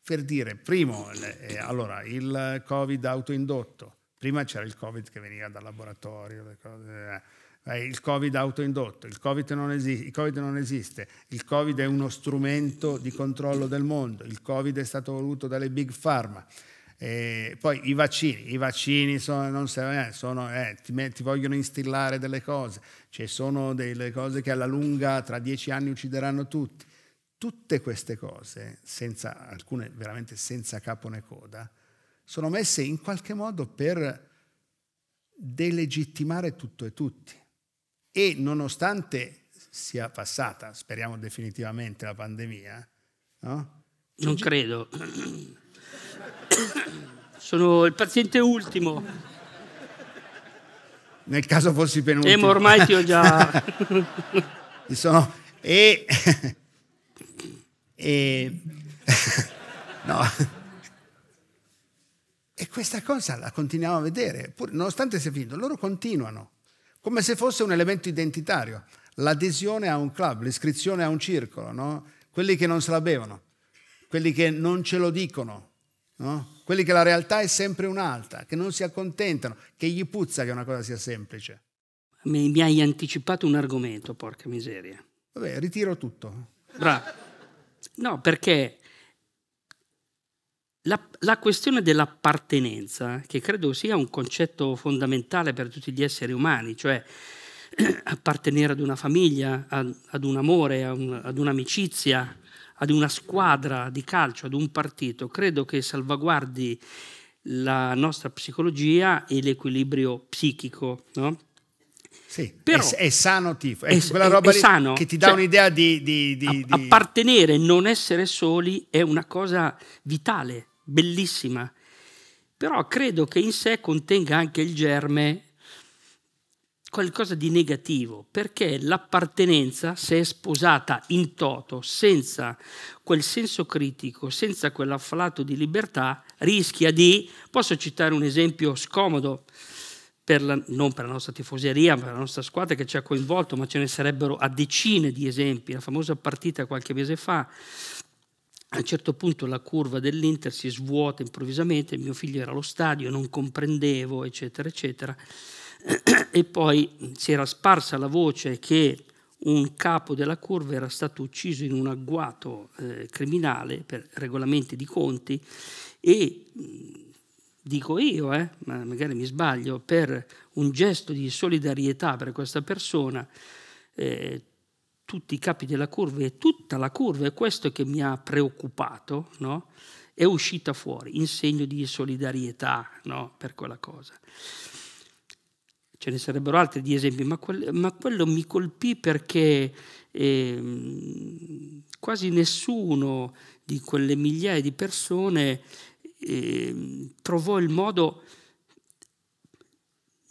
per dire, primo, eh, allora, il Covid autoindotto, Prima c'era il Covid che veniva dal laboratorio, cose, eh. eh, il Covid autoindotto, il COVID, il Covid non esiste, il Covid è uno strumento di controllo del mondo, il Covid è stato voluto dalle big pharma. E poi i vaccini, i vaccini sono, serve, sono, eh, ti, ti, vogliono instillare delle cose, ci cioè sono delle cose che alla lunga tra dieci anni uccideranno tutti. Tutte queste cose, senza, alcune veramente senza capo né coda, sono messe in qualche modo per delegittimare tutto e tutti. E nonostante sia passata, speriamo definitivamente, la pandemia, no? Non credo. sono il paziente ultimo. Nel caso fossi penultimo. Emo, eh, ormai ti ho già... sono... E... e... no... E questa cosa la continuiamo a vedere, pur, nonostante sia finito, loro continuano, come se fosse un elemento identitario. L'adesione a un club, l'iscrizione a un circolo, no? quelli che non se la bevono, quelli che non ce lo dicono, no? quelli che la realtà è sempre un'altra, che non si accontentano, che gli puzza che una cosa sia semplice. Mi, mi hai anticipato un argomento, porca miseria. Vabbè, ritiro tutto. Bravo. No, perché la, la, questione dell'appartenenza, che credo sia un concetto fondamentale per tutti gli esseri umani, cioè appartenere ad una famiglia, ad, ad un amore, un, ad un'amicizia, ad una squadra di calcio, ad un partito, credo che salvaguardi la nostra psicologia e l'equilibrio psichico. No? Sì, Però, è, è, sano tifo, è, è quella roba è, che ti dà cioè, un'idea di, di, di, di... Appartenere non essere soli è una cosa vitale bellissima, però credo che in sé contenga anche il germe qualcosa di negativo, perché l'appartenenza, se è sposata in toto, senza quel senso critico, senza quell'afflato di libertà, rischia di, posso citare un esempio scomodo, per la, non per la nostra tifoseria, ma per la nostra squadra che ci ha coinvolto, ma ce ne sarebbero a decine di esempi, la famosa partita qualche mese fa a un certo punto la curva dell'Inter si svuota improvvisamente, mio figlio era allo stadio, non comprendevo, eccetera, eccetera. E poi si era sparsa la voce che un capo della curva era stato ucciso in un agguato eh, criminale per regolamenti di conti e dico io, eh, ma magari mi sbaglio, per un gesto di solidarietà per questa persona eh, tutti i capi della curva e tutta la curva, e questo che mi ha preoccupato, no? è uscita fuori in segno di solidarietà no? per quella cosa. Ce ne sarebbero altri di esempi, ma, quel, ma quello mi colpì perché eh, quasi nessuno di quelle migliaia di persone eh, trovò il modo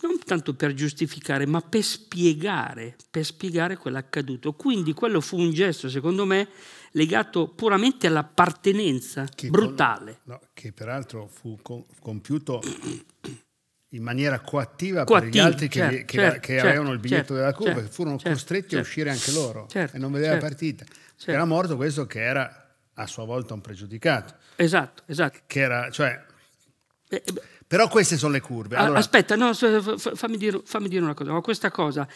non tanto per giustificare, ma per spiegare, per spiegare quell'accaduto. Quindi quello fu un gesto, secondo me, legato puramente all'appartenenza brutale. Con, no, che peraltro fu compiuto in maniera coattiva, coattiva per gli altri certo, che, che, certo, che, avevano certo, il biglietto certo, della curva, che certo, furono certo, costretti a uscire anche loro e non vedeva la partita. Era morto questo che era a sua volta un pregiudicato. Esatto, esatto. Che era, cioè, eh, eh però queste sono le curve. Ah, allora... Aspetta, no, fammi, dire, fammi dire una cosa. Ma questa cosa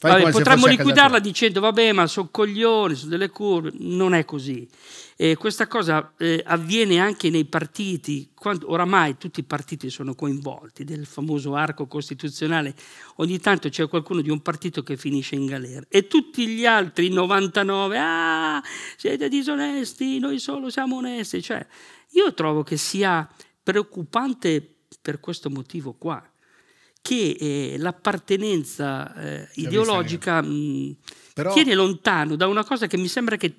Vabbè, potremmo liquidarla dicendo vabbè ma sono coglioni, sono delle curve, non è così. Eh, questa cosa eh, avviene anche nei partiti, quando, oramai tutti i partiti sono coinvolti del famoso arco costituzionale, ogni tanto c'è qualcuno di un partito che finisce in galera e tutti gli altri 99, ah siete disonesti, noi solo siamo onesti, cioè io trovo che sia preoccupante per questo motivo qua, che eh, l'appartenenza eh, ideologica mh, mm, Però... tiene lontano da una cosa che mi sembra che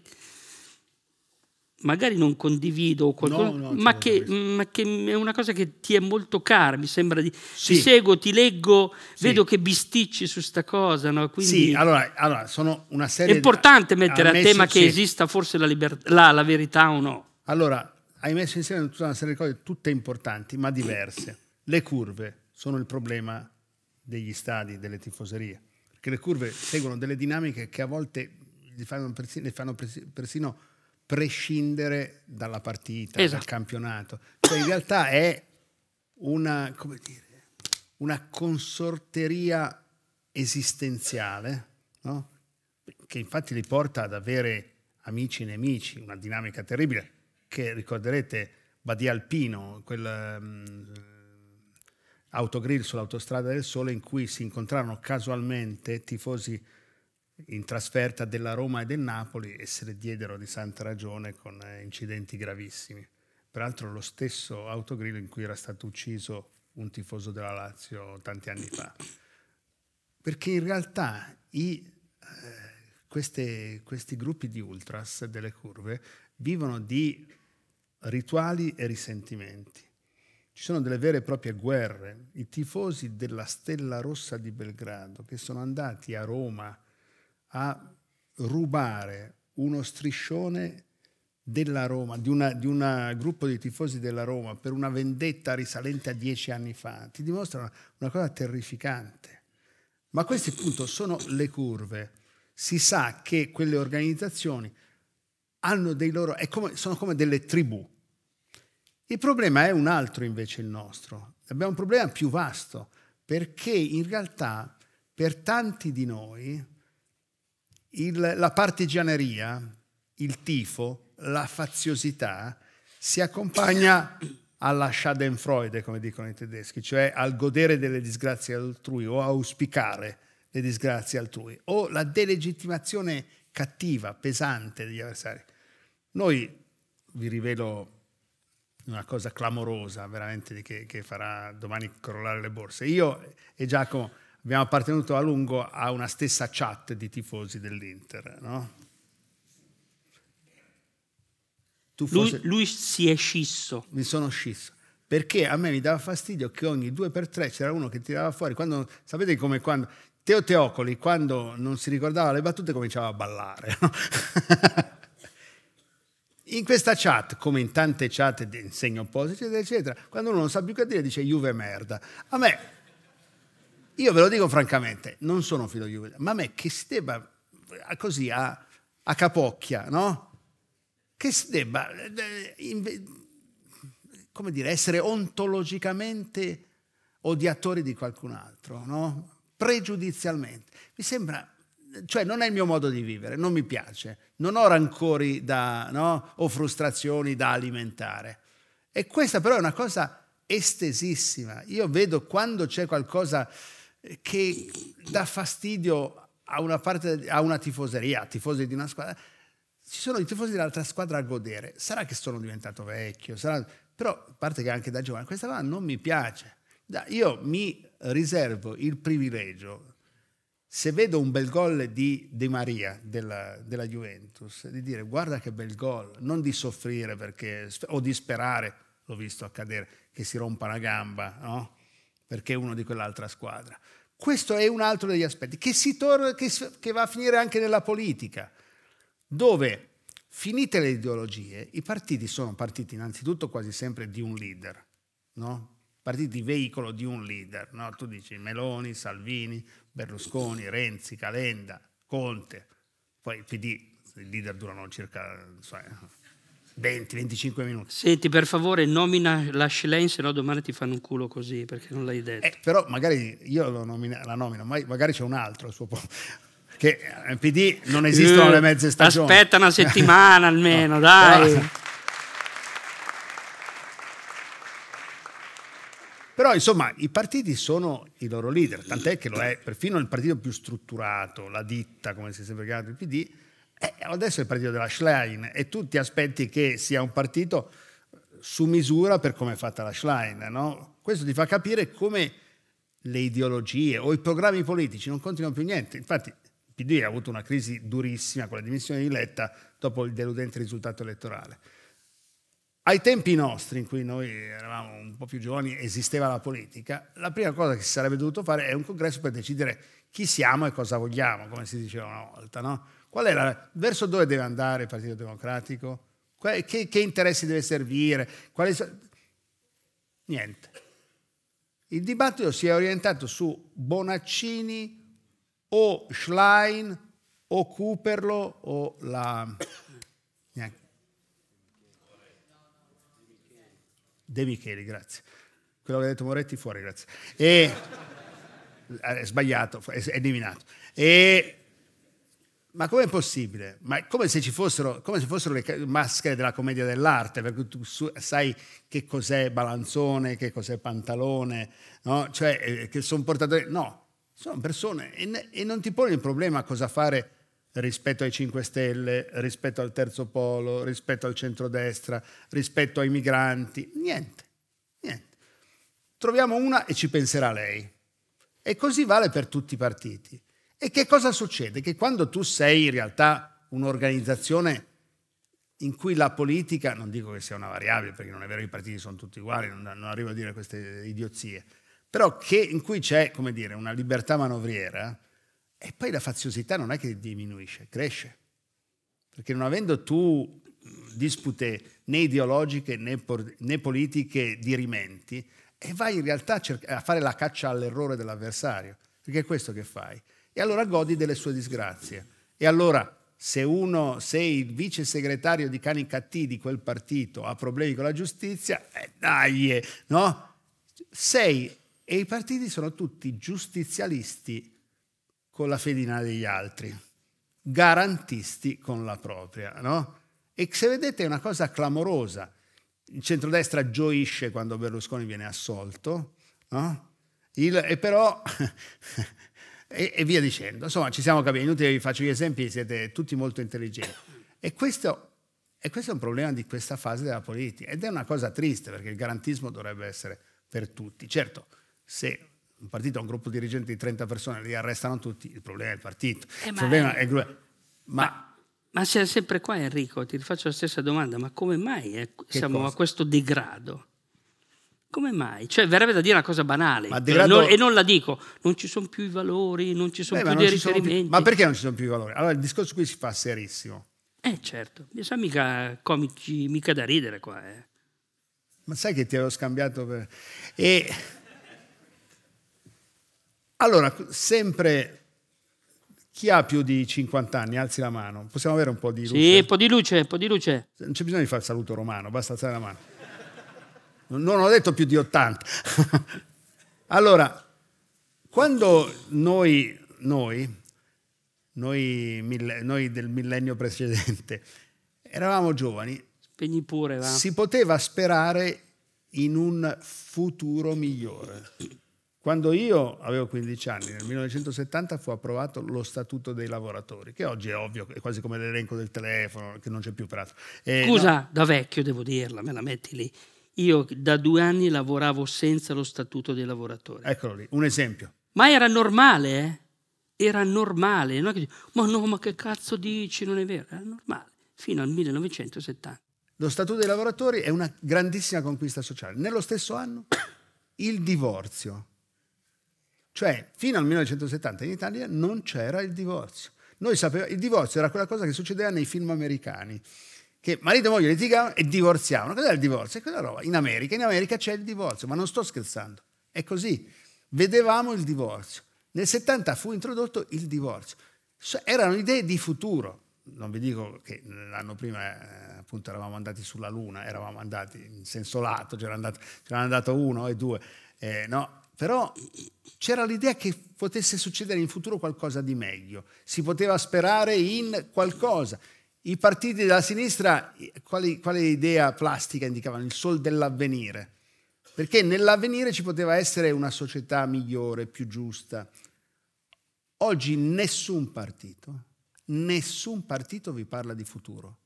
magari non condivido qualcosa, no, no, ma, che, mm, ma, che, è una cosa che ti è molto cara, mi sembra di... Sì. Ti seguo, ti leggo, sì. vedo che bisticci su sta cosa, no? Quindi sì, allora, allora, sono una serie... È importante mettere a, a tema sì. che esista forse la, la, la verità o no. Allora, hai messo insieme tutta una serie di cose, tutte importanti, ma diverse. Le curve sono il problema degli stadi, delle tifoserie, perché le curve seguono delle dinamiche che a volte le fanno persino, le fanno persino prescindere dalla partita, esatto. dal campionato. Cioè in realtà è una, come dire, una consorteria esistenziale, no? che infatti li porta ad avere amici e nemici, una dinamica terribile che ricorderete Badia Alpino, quel um, autogrill sull'autostrada del Sole in cui si incontrarono casualmente tifosi in trasferta della Roma e del Napoli e se le diedero di santa ragione con eh, incidenti gravissimi. Peraltro lo stesso autogrill in cui era stato ucciso un tifoso della Lazio tanti anni fa. Perché in realtà i, eh, queste, questi gruppi di ultras delle curve vivono di rituali e risentimenti. Ci sono delle vere e proprie guerre. I tifosi della Stella Rossa di Belgrado che sono andati a Roma a rubare uno striscione della Roma, di, un gruppo di tifosi della Roma per una vendetta risalente a dieci anni fa, ti dimostrano una cosa terrificante. Ma queste appunto sono le curve. Si sa che quelle organizzazioni hanno dei loro, come, sono come delle tribù. Il problema è un altro invece il nostro. Abbiamo un problema più vasto, perché in realtà per tanti di noi il, la partigianeria, il tifo, la faziosità si accompagna alla Schadenfreude, come dicono i tedeschi, cioè al godere delle disgrazie altrui o auspicare le disgrazie altrui, o la delegittimazione cattiva, pesante degli avversari. Noi vi rivelo una cosa clamorosa veramente che, che, farà domani crollare le borse. Io e Giacomo abbiamo appartenuto a lungo a una stessa chat di tifosi dell'Inter. No? Lui, lui, si è scisso. Mi sono scisso. Perché a me mi dava fastidio che ogni due per tre c'era uno che tirava fuori. Quando, sapete come quando... Teo Teocoli, quando non si ricordava le battute, cominciava a ballare. No? In questa chat, come in tante chat di insegna opposite, eccetera, eccetera, quando uno non sa più che dire dice Juve merda. A me, io ve lo dico francamente, non sono filo Juve, ma a me che si debba così a, a capocchia, no? Che si debba, eh, eh, come dire, essere ontologicamente odiatori di qualcun altro, no? Pregiudizialmente. Mi sembra cioè non è il mio modo di vivere, non mi piace, non ho rancori da, no? o frustrazioni da alimentare. E questa però è una cosa estesissima. Io vedo quando c'è qualcosa eh, che dà fastidio a una, parte, a una tifoseria, a tifosi di una squadra, ci sono i tifosi dell'altra squadra a godere. Sarà che sono diventato vecchio, sarà... però a parte che anche da giovane, questa cosa non mi piace. Io mi riservo il privilegio se vedo un bel gol di Di Maria della, della, Juventus, di dire guarda che bel gol, non di soffrire perché, o di sperare, l'ho visto accadere, che si rompa la gamba, no? perché è uno di quell'altra squadra. Questo è un altro degli aspetti, che, torna, che, che va a finire anche nella politica, dove finite le ideologie, i partiti sono partiti innanzitutto quasi sempre di un leader, no? partiti veicolo di un leader, no? tu dici Meloni, Salvini, Berlusconi, Renzi, Calenda, Conte, poi il PD, il leader durano circa 20-25 eh, minuti. Senti, per favore, nomina la Schlein, se no domani ti fanno un culo così perché non l'hai detto. Eh, però magari io nomina, la nomino, ma magari c'è un altro al suo posto. Che eh, PD non esistono eh, le mezze stagioni. Aspetta una settimana almeno, no. dai. Però, Però insomma i partiti sono i loro leader, tant'è che lo è perfino il partito più strutturato, la ditta come si è sempre chiamato il PD, eh, adesso è il partito della Schlein e tu ti aspetti che sia un partito su misura per come è fatta la Schlein. No? Questo ti fa capire come le ideologie o i programmi politici non continuano più niente. Infatti il PD ha avuto una crisi durissima con la dimissione di Letta dopo il deludente risultato elettorale. Ai tempi nostri, in cui noi eravamo un po' più giovani, esisteva la politica, la prima cosa che si sarebbe dovuto fare è un congresso per decidere chi siamo e cosa vogliamo, come si diceva una volta. No? Qual è La, verso dove deve andare il Partito Democratico? Che, che interessi deve servire? Quali, niente. Il dibattito si è orientato su Bonaccini o Schlein o Cooperlo o la De Micheli, grazie. Quello che ha detto Moretti fuori, grazie. E, eh, è sbagliato, è, è E, ma com'è possibile? Ma come se ci fossero, se fossero le maschere della commedia dell'arte, perché tu sai che cos'è Balanzone, che cos'è Pantalone, no? cioè eh, che sono portatori... No, sono persone e, e non ti pone il problema cosa fare rispetto ai 5 Stelle, rispetto al Terzo Polo, rispetto al centrodestra, rispetto ai migranti, niente, niente. Troviamo una e ci penserà lei. E così vale per tutti i partiti. E che cosa succede? Che quando tu sei in realtà un'organizzazione in cui la politica, non dico che sia una variabile, perché non è vero che i partiti sono tutti uguali, non, non arrivo a dire queste idiozie, però che in cui c'è, come dire, una libertà manovriera, e poi la faziosità non è che diminuisce, cresce. Perché non avendo tu dispute né ideologiche né, né politiche dirimenti, e vai in realtà a fare la caccia all'errore dell'avversario, perché è questo che fai. E allora godi delle sue disgrazie. E allora se, uno, se il vice segretario di Cani Cattì di quel partito ha problemi con la giustizia, eh, dai, eh, no? Sei, e i partiti sono tutti giustizialisti con la fedina degli altri, garantisti con la propria. No? E se vedete è una cosa clamorosa. Il centrodestra gioisce quando Berlusconi viene assolto, no? Il, e però... e, e, via dicendo. Insomma, ci siamo capiti, inutile vi faccio gli esempi, siete tutti molto intelligenti. E questo, e questo è un problema di questa fase della politica ed è una cosa triste perché il garantismo dovrebbe essere per tutti. Certo, se un partito ha un gruppo dirigente di 30 persone, li arrestano tutti, il problema è il partito. Eh, il problema è... È... Ma... ma, ma sempre qua Enrico, ti faccio la stessa domanda, ma come mai eh, siamo cosa? a questo degrado? Come mai? Cioè, verrebbe da dire una cosa banale, degrado... non, e non la dico, non ci sono più i valori, non ci eh, sono Beh, più dei riferimenti. Più... Ma perché non ci sono più i valori? Allora, il discorso qui si fa serissimo. Eh certo, mi sa mica comici, mica da ridere qua. Eh. Ma sai che ti avevo scambiato per... E allora, sempre chi ha più di 50 anni, alzi la mano. Possiamo avere un po' di luce? Sì, un po' di luce, un po' di luce. Non c'è bisogno di fare il saluto romano, basta alzare la mano. Non ho detto più di 80. allora, quando noi, noi, noi, noi del millennio precedente eravamo giovani, Spegni pure, va. si poteva sperare in un futuro migliore quando io avevo 15 anni, nel 1970, fu approvato lo Statuto dei lavoratori, che oggi è ovvio, è quasi come l'elenco del telefono, che non c'è più peraltro. E eh, Scusa, no. da vecchio devo dirla, me la metti lì. Io da due anni lavoravo senza lo Statuto dei lavoratori. Eccolo lì, un esempio. Ma era normale, eh? Era normale. Non è che, ma no, ma che cazzo dici? Non è vero, era normale. Fino al 1970. Lo Statuto dei lavoratori è una grandissima conquista sociale. Nello stesso anno, il divorzio cioè, fino al 1970 in Italia non c'era il divorzio. Sapevamo, il divorzio era quella cosa che succedeva nei film americani, che marito e moglie litigavano e divorziavano. Cos'è il divorzio? È quella roba. In America, in America c'è il divorzio, ma non sto scherzando. È così. Vedevamo il divorzio. Nel 70 fu introdotto il divorzio. Erano idee di futuro. Non vi dico che l'anno prima eh, appunto eravamo andati sulla Luna, eravamo andati in senso lato, c'era andato, andato uno e due. Eh, no, però c'era l'idea che potesse succedere in futuro qualcosa di meglio, si poteva sperare in qualcosa. I partiti della sinistra, quale, quale idea plastica indicavano? Il sol dell'avvenire, perché nell'avvenire ci poteva essere una società migliore, più giusta. Oggi nessun partito, nessun partito vi parla di futuro,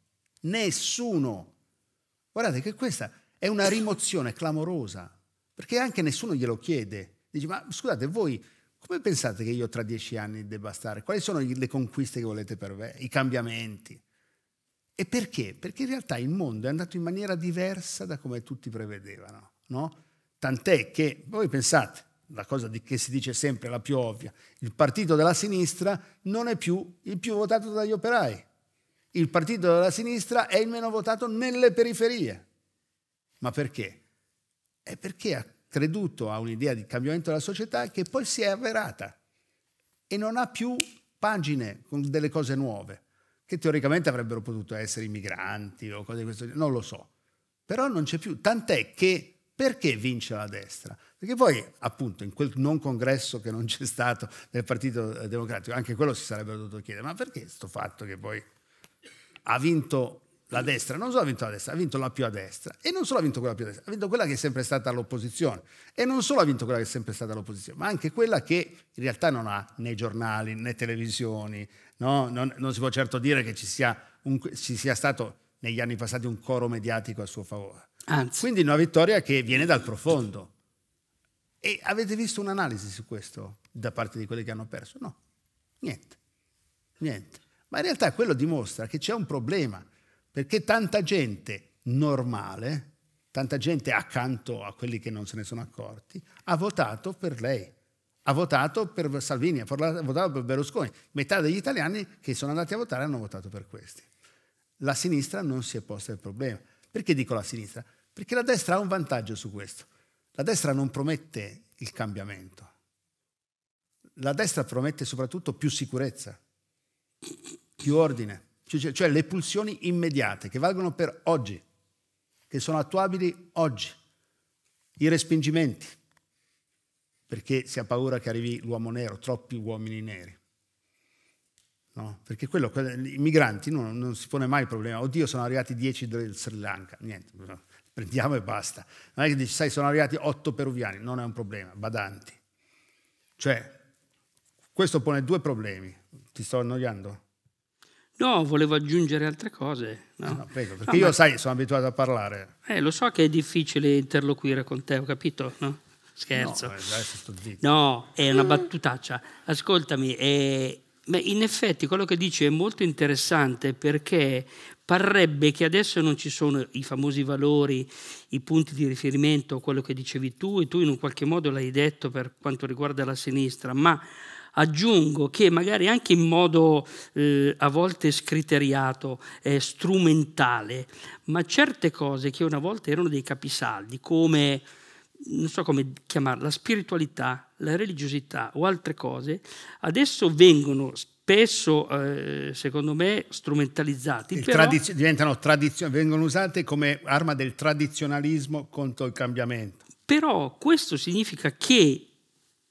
nessuno. Guardate che questa è una rimozione clamorosa perché anche nessuno glielo chiede. Dici, ma scusate, voi come pensate che io tra dieci anni debba stare? Quali sono le conquiste che volete per me? I cambiamenti? E perché? Perché in realtà il mondo è andato in maniera diversa da come tutti prevedevano, no? Tant'è che, voi pensate, la cosa di, che si dice sempre, la più ovvia, il partito della sinistra non è più il più votato dagli operai. Il partito della sinistra è il meno votato nelle periferie. Ma perché? è perché ha creduto a un'idea di cambiamento della società che poi si è avverata e non ha più pagine con delle cose nuove, che teoricamente avrebbero potuto essere i migranti o cose di questo genere, non lo so. Però non c'è più, tant'è che perché vince la destra? Perché poi, appunto, in quel non congresso che non c'è stato del Partito eh, Democratico, anche quello si sarebbe dovuto chiedere, ma perché questo fatto che poi ha vinto la destra, non solo ha vinto la destra, ha vinto la più a destra e non solo ha vinto quella più a destra, ha vinto quella che è sempre stata all'opposizione e non solo ha vinto quella che è sempre stata all'opposizione, ma anche quella che in realtà non ha né giornali né televisioni, no? non, non, si può certo dire che ci sia, un, ci sia, stato negli anni passati un coro mediatico a suo favore. Anzi. Quindi una vittoria che viene dal profondo. E avete visto un'analisi su questo da parte di quelli che hanno perso? No, niente, niente. Ma in realtà quello dimostra che c'è un problema perché tanta gente normale, tanta gente accanto a quelli che non se ne sono accorti, ha votato per lei, ha votato per Salvini, ha votato per Berlusconi. Metà degli italiani che sono andati a votare hanno votato per questi. La sinistra non si è posta il problema. Perché dico la sinistra? Perché la destra ha un vantaggio su questo. La destra non promette il cambiamento. La destra promette soprattutto più sicurezza, più ordine, cioè, cioè, cioè le pulsioni immediate che valgono per oggi, che sono attuabili oggi, i respingimenti, perché si ha paura che arrivi l'uomo nero, troppi uomini neri. No? Perché quello, i migranti non, non, si pone mai il problema, oddio sono arrivati 10 del Sri Lanka, niente, prendiamo e basta. Non è che dici, sai, sono arrivati 8 peruviani, non è un problema, badanti. Cioè, questo pone due problemi, ti sto annoiando? No, volevo aggiungere altre cose. No, no prego, perché no, io, ma... sai, sono abituato a parlare. Eh, lo so che è difficile interloquire con te, ho capito, no? Scherzo. No, eh, adesso No, è una battutaccia. Ascoltami, è... Beh, in effetti quello che dici è molto interessante perché parrebbe che adesso non ci sono i famosi valori, i punti di riferimento, quello che dicevi tu e tu in un qualche modo l'hai detto per quanto riguarda la sinistra, ma Aggiungo che magari anche in modo eh, a volte scriteriato, eh, strumentale, ma certe cose che una volta erano dei capisaldi, come non so come chiamarla, la spiritualità, la religiosità o altre cose, adesso vengono spesso, eh, secondo me, strumentalizzati. Però... Tradiz diventano tradizioni, vengono usate come arma del tradizionalismo contro il cambiamento. Però questo significa che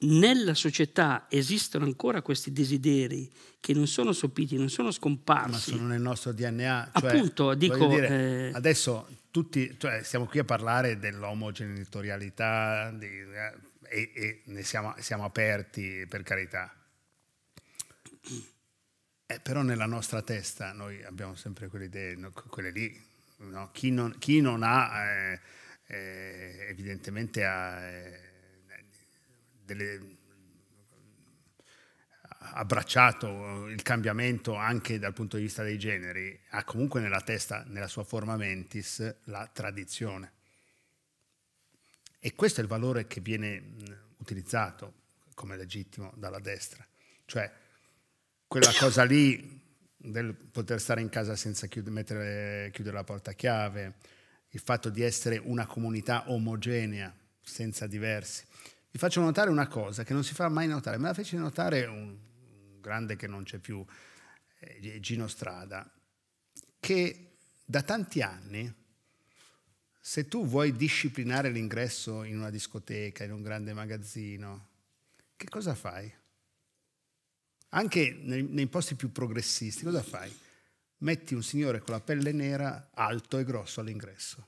nella società esistono ancora questi desideri che non sono sopiti, non sono scomparsi. Ma sono nel nostro DNA. Cioè, Appunto, dico... Dire, eh... Adesso tutti, cioè, stiamo qui a parlare dell'omogenitorialità eh, e, e, ne siamo, siamo, aperti, per carità. Eh, però nella nostra testa noi abbiamo sempre quelle idee, no, quelle lì. No? Chi, non, chi, non, ha, eh, eh, evidentemente ha eh, delle, abbracciato il cambiamento anche dal punto di vista dei generi, ha comunque nella testa, nella sua forma mentis, la tradizione. E questo è il valore che viene utilizzato come legittimo dalla destra. Cioè, quella cosa lì del poter stare in casa senza chiudere, mettere, chiudere la porta a chiave, il fatto di essere una comunità omogenea, senza diversi, vi faccio notare una cosa che non si fa mai notare, me la fece notare un grande che non c'è più, eh, Gino Strada, che da tanti anni, se tu vuoi disciplinare l'ingresso in una discoteca, in un grande magazzino, che cosa fai? Anche nei, nei posti più progressisti, cosa fai? Metti un signore con la pelle nera alto e grosso all'ingresso.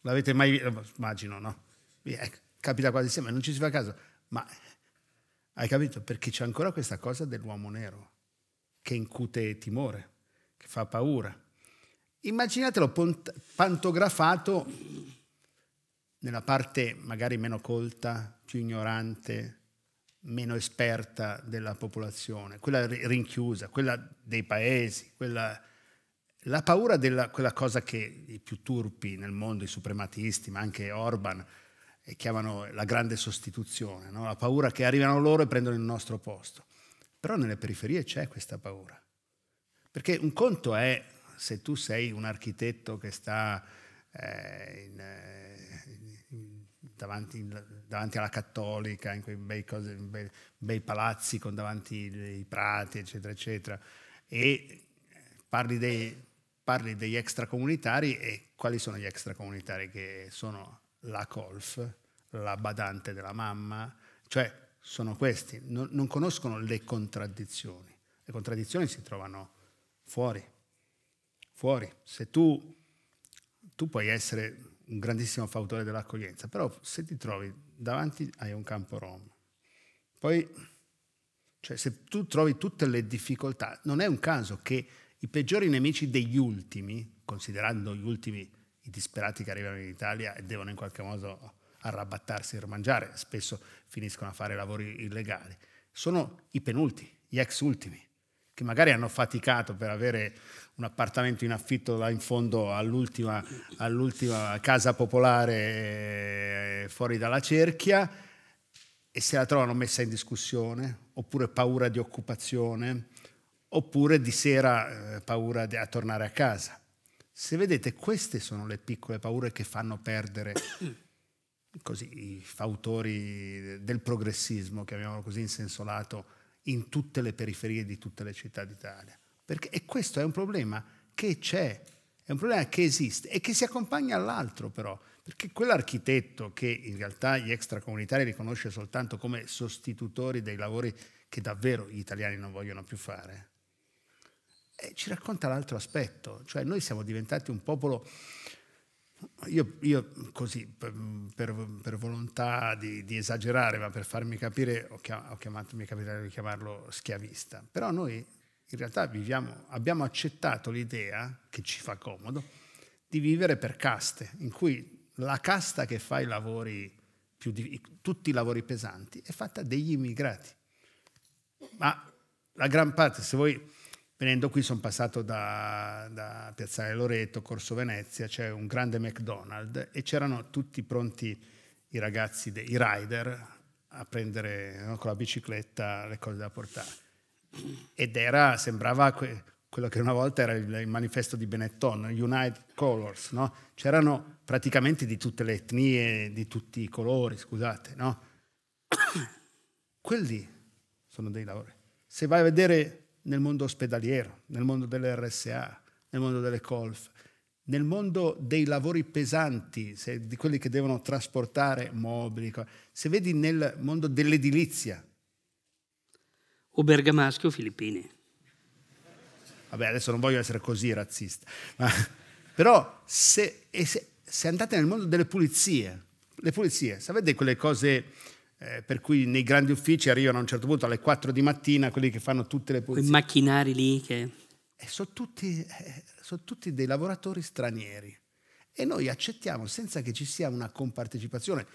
L'avete mai... visto? immagino, no? Ecco capita quasi sempre, non ci si fa caso, ma hai capito? Perché c'è ancora questa cosa dell'uomo nero che incute timore, che fa paura. Immaginatelo pantografato nella parte magari meno colta, più ignorante, meno esperta della popolazione, quella rinchiusa, quella dei paesi, quella... la paura della quella cosa che i più turpi nel mondo, i suprematisti, ma anche Orban, e chiamano la grande sostituzione, no? la paura che arrivano loro e prendono il nostro posto. Però nelle periferie c'è questa paura. Perché un conto è se tu sei un architetto che sta eh, in, eh, in, davanti, davanti, alla cattolica, in quei bei, cose, in bei, bei palazzi con davanti i prati, eccetera, eccetera, e parli dei, parli degli extracomunitari e quali sono gli extracomunitari che sono la colf la badante della mamma, cioè sono questi, non, non conoscono le contraddizioni. Le contraddizioni si trovano fuori, fuori. Se tu, tu puoi essere un grandissimo fautore dell'accoglienza, però se ti trovi davanti hai un campo rom. Poi, cioè, se tu trovi tutte le difficoltà, non è un caso che i peggiori nemici degli ultimi, considerando gli ultimi i disperati che arrivano in Italia e devono in qualche modo arrabattarsi per mangiare, spesso finiscono a fare lavori illegali. Sono i penulti, gli ex ultimi, che magari hanno faticato per avere un appartamento in affitto là in fondo all'ultima, all'ultima casa popolare eh, fuori dalla cerchia e se la trovano messa in discussione, oppure paura di occupazione, oppure di sera eh, paura di, a tornare a casa. Se vedete, queste sono le piccole paure che fanno perdere così, i fautori del progressismo, chiamiamolo così in senso lato, in tutte le periferie di tutte le città d'Italia. Perché, e questo è un problema che c'è, è un problema che esiste e che si accompagna all'altro però, perché quell'architetto che in realtà gli extracomunitari riconosce soltanto come sostitutori dei lavori che davvero gli italiani non vogliono più fare, eh, ci racconta l'altro aspetto, cioè noi siamo diventati un popolo io, io, così, per, per volontà di, di, esagerare, ma per farmi capire, ho, chiamato, mi è capitato di chiamarlo schiavista. Però noi in realtà viviamo, abbiamo accettato l'idea, che ci fa comodo, di vivere per caste, in cui la casta che fa i lavori, di, tutti i lavori pesanti, è fatta degli immigrati. Ma la gran parte, se voi Venendo qui sono passato da, da Piazzale Loreto, Corso Venezia, c'è un grande McDonald's e c'erano tutti pronti i ragazzi, dei, i rider, a prendere no, con la bicicletta le cose da portare. Ed era, sembrava que quello che una volta era il, il manifesto di Benetton, United Colors, no? C'erano praticamente di tutte le etnie, di tutti i colori, scusate, no? Quelli sono dei lavori. Se vai a vedere nel mondo ospedaliero, nel mondo dell'RSA, nel mondo delle colf, nel mondo dei lavori pesanti, se, di quelli che devono trasportare mobili, se vedi nel mondo dell'edilizia. O o filippini. Vabbè, adesso non voglio essere così razzista, ma, però se, se, se, andate nel mondo delle pulizie, le pulizie, sapete quelle cose eh, per cui nei grandi uffici arrivano a un certo punto alle 4 di mattina quelli che fanno tutte le pulizie. Quei macchinari lì che... E eh, sono tutti, eh, sono tutti dei lavoratori stranieri e noi accettiamo senza che ci sia una compartecipazione.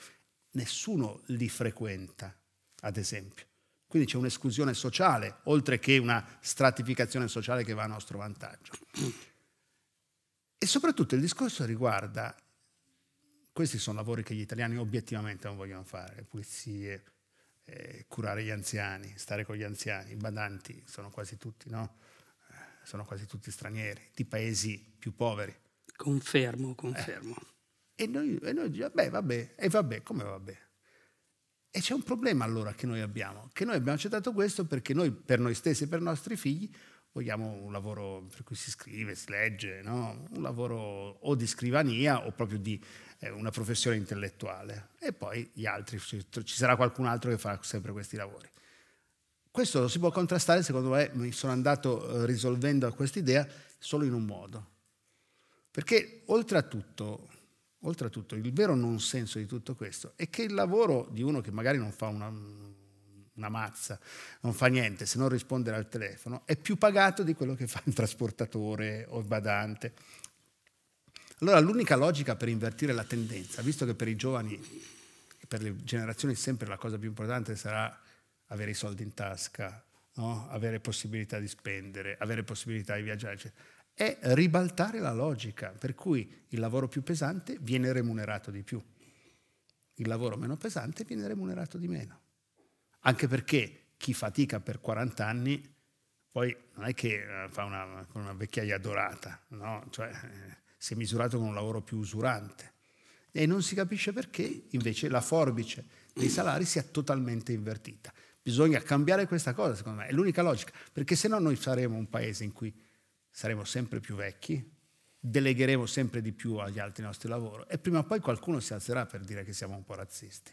Nessuno li frequenta, ad esempio. Quindi c'è un'esclusione sociale, oltre che una stratificazione sociale che va a nostro vantaggio. E soprattutto il discorso riguarda questi sono lavori che gli italiani obiettivamente non vogliono fare, pulizie, eh, curare gli anziani, stare con gli anziani, i badanti sono quasi tutti, no? Eh, sono quasi tutti stranieri, di paesi più poveri. Confermo, eh. confermo. Eh. E, noi, e noi diciamo, beh, vabbè, e vabbè, come vabbè? E c'è un problema allora che noi abbiamo, che noi abbiamo accettato questo perché noi, per noi stessi e per i nostri figli, vogliamo un lavoro per cui si scrive, si legge, no? un lavoro o di scrivania o proprio di eh, una professione intellettuale. E poi gli altri, ci, sarà qualcun altro che farà sempre questi lavori. Questo lo si può contrastare, secondo me, mi sono andato eh, risolvendo questa idea solo in un modo. Perché oltre a tutto il vero non senso di tutto questo è che il lavoro di uno che magari non fa una, una mazza, non fa niente se non rispondere al telefono, è più pagato di quello che fa il trasportatore o il badante. Allora l'unica logica per invertire la tendenza, visto che per i giovani e per le generazioni sempre la cosa più importante sarà avere i soldi in tasca, no? avere possibilità di spendere, avere possibilità di viaggiare, cioè, è ribaltare la logica, per cui il lavoro più pesante viene remunerato di più, il lavoro meno pesante viene remunerato di meno anche perché chi fatica per 40 anni poi non è che eh, fa una, una vecchiaia dorata, no? cioè, eh, si è misurato con un lavoro più usurante. E non si capisce perché invece la forbice dei salari sia totalmente invertita. Bisogna cambiare questa cosa, secondo me, è l'unica logica, perché se no noi saremo un paese in cui saremo sempre più vecchi, delegheremo sempre di più agli altri nostri lavori e prima o poi qualcuno si alzerà per dire che siamo un po' razzisti.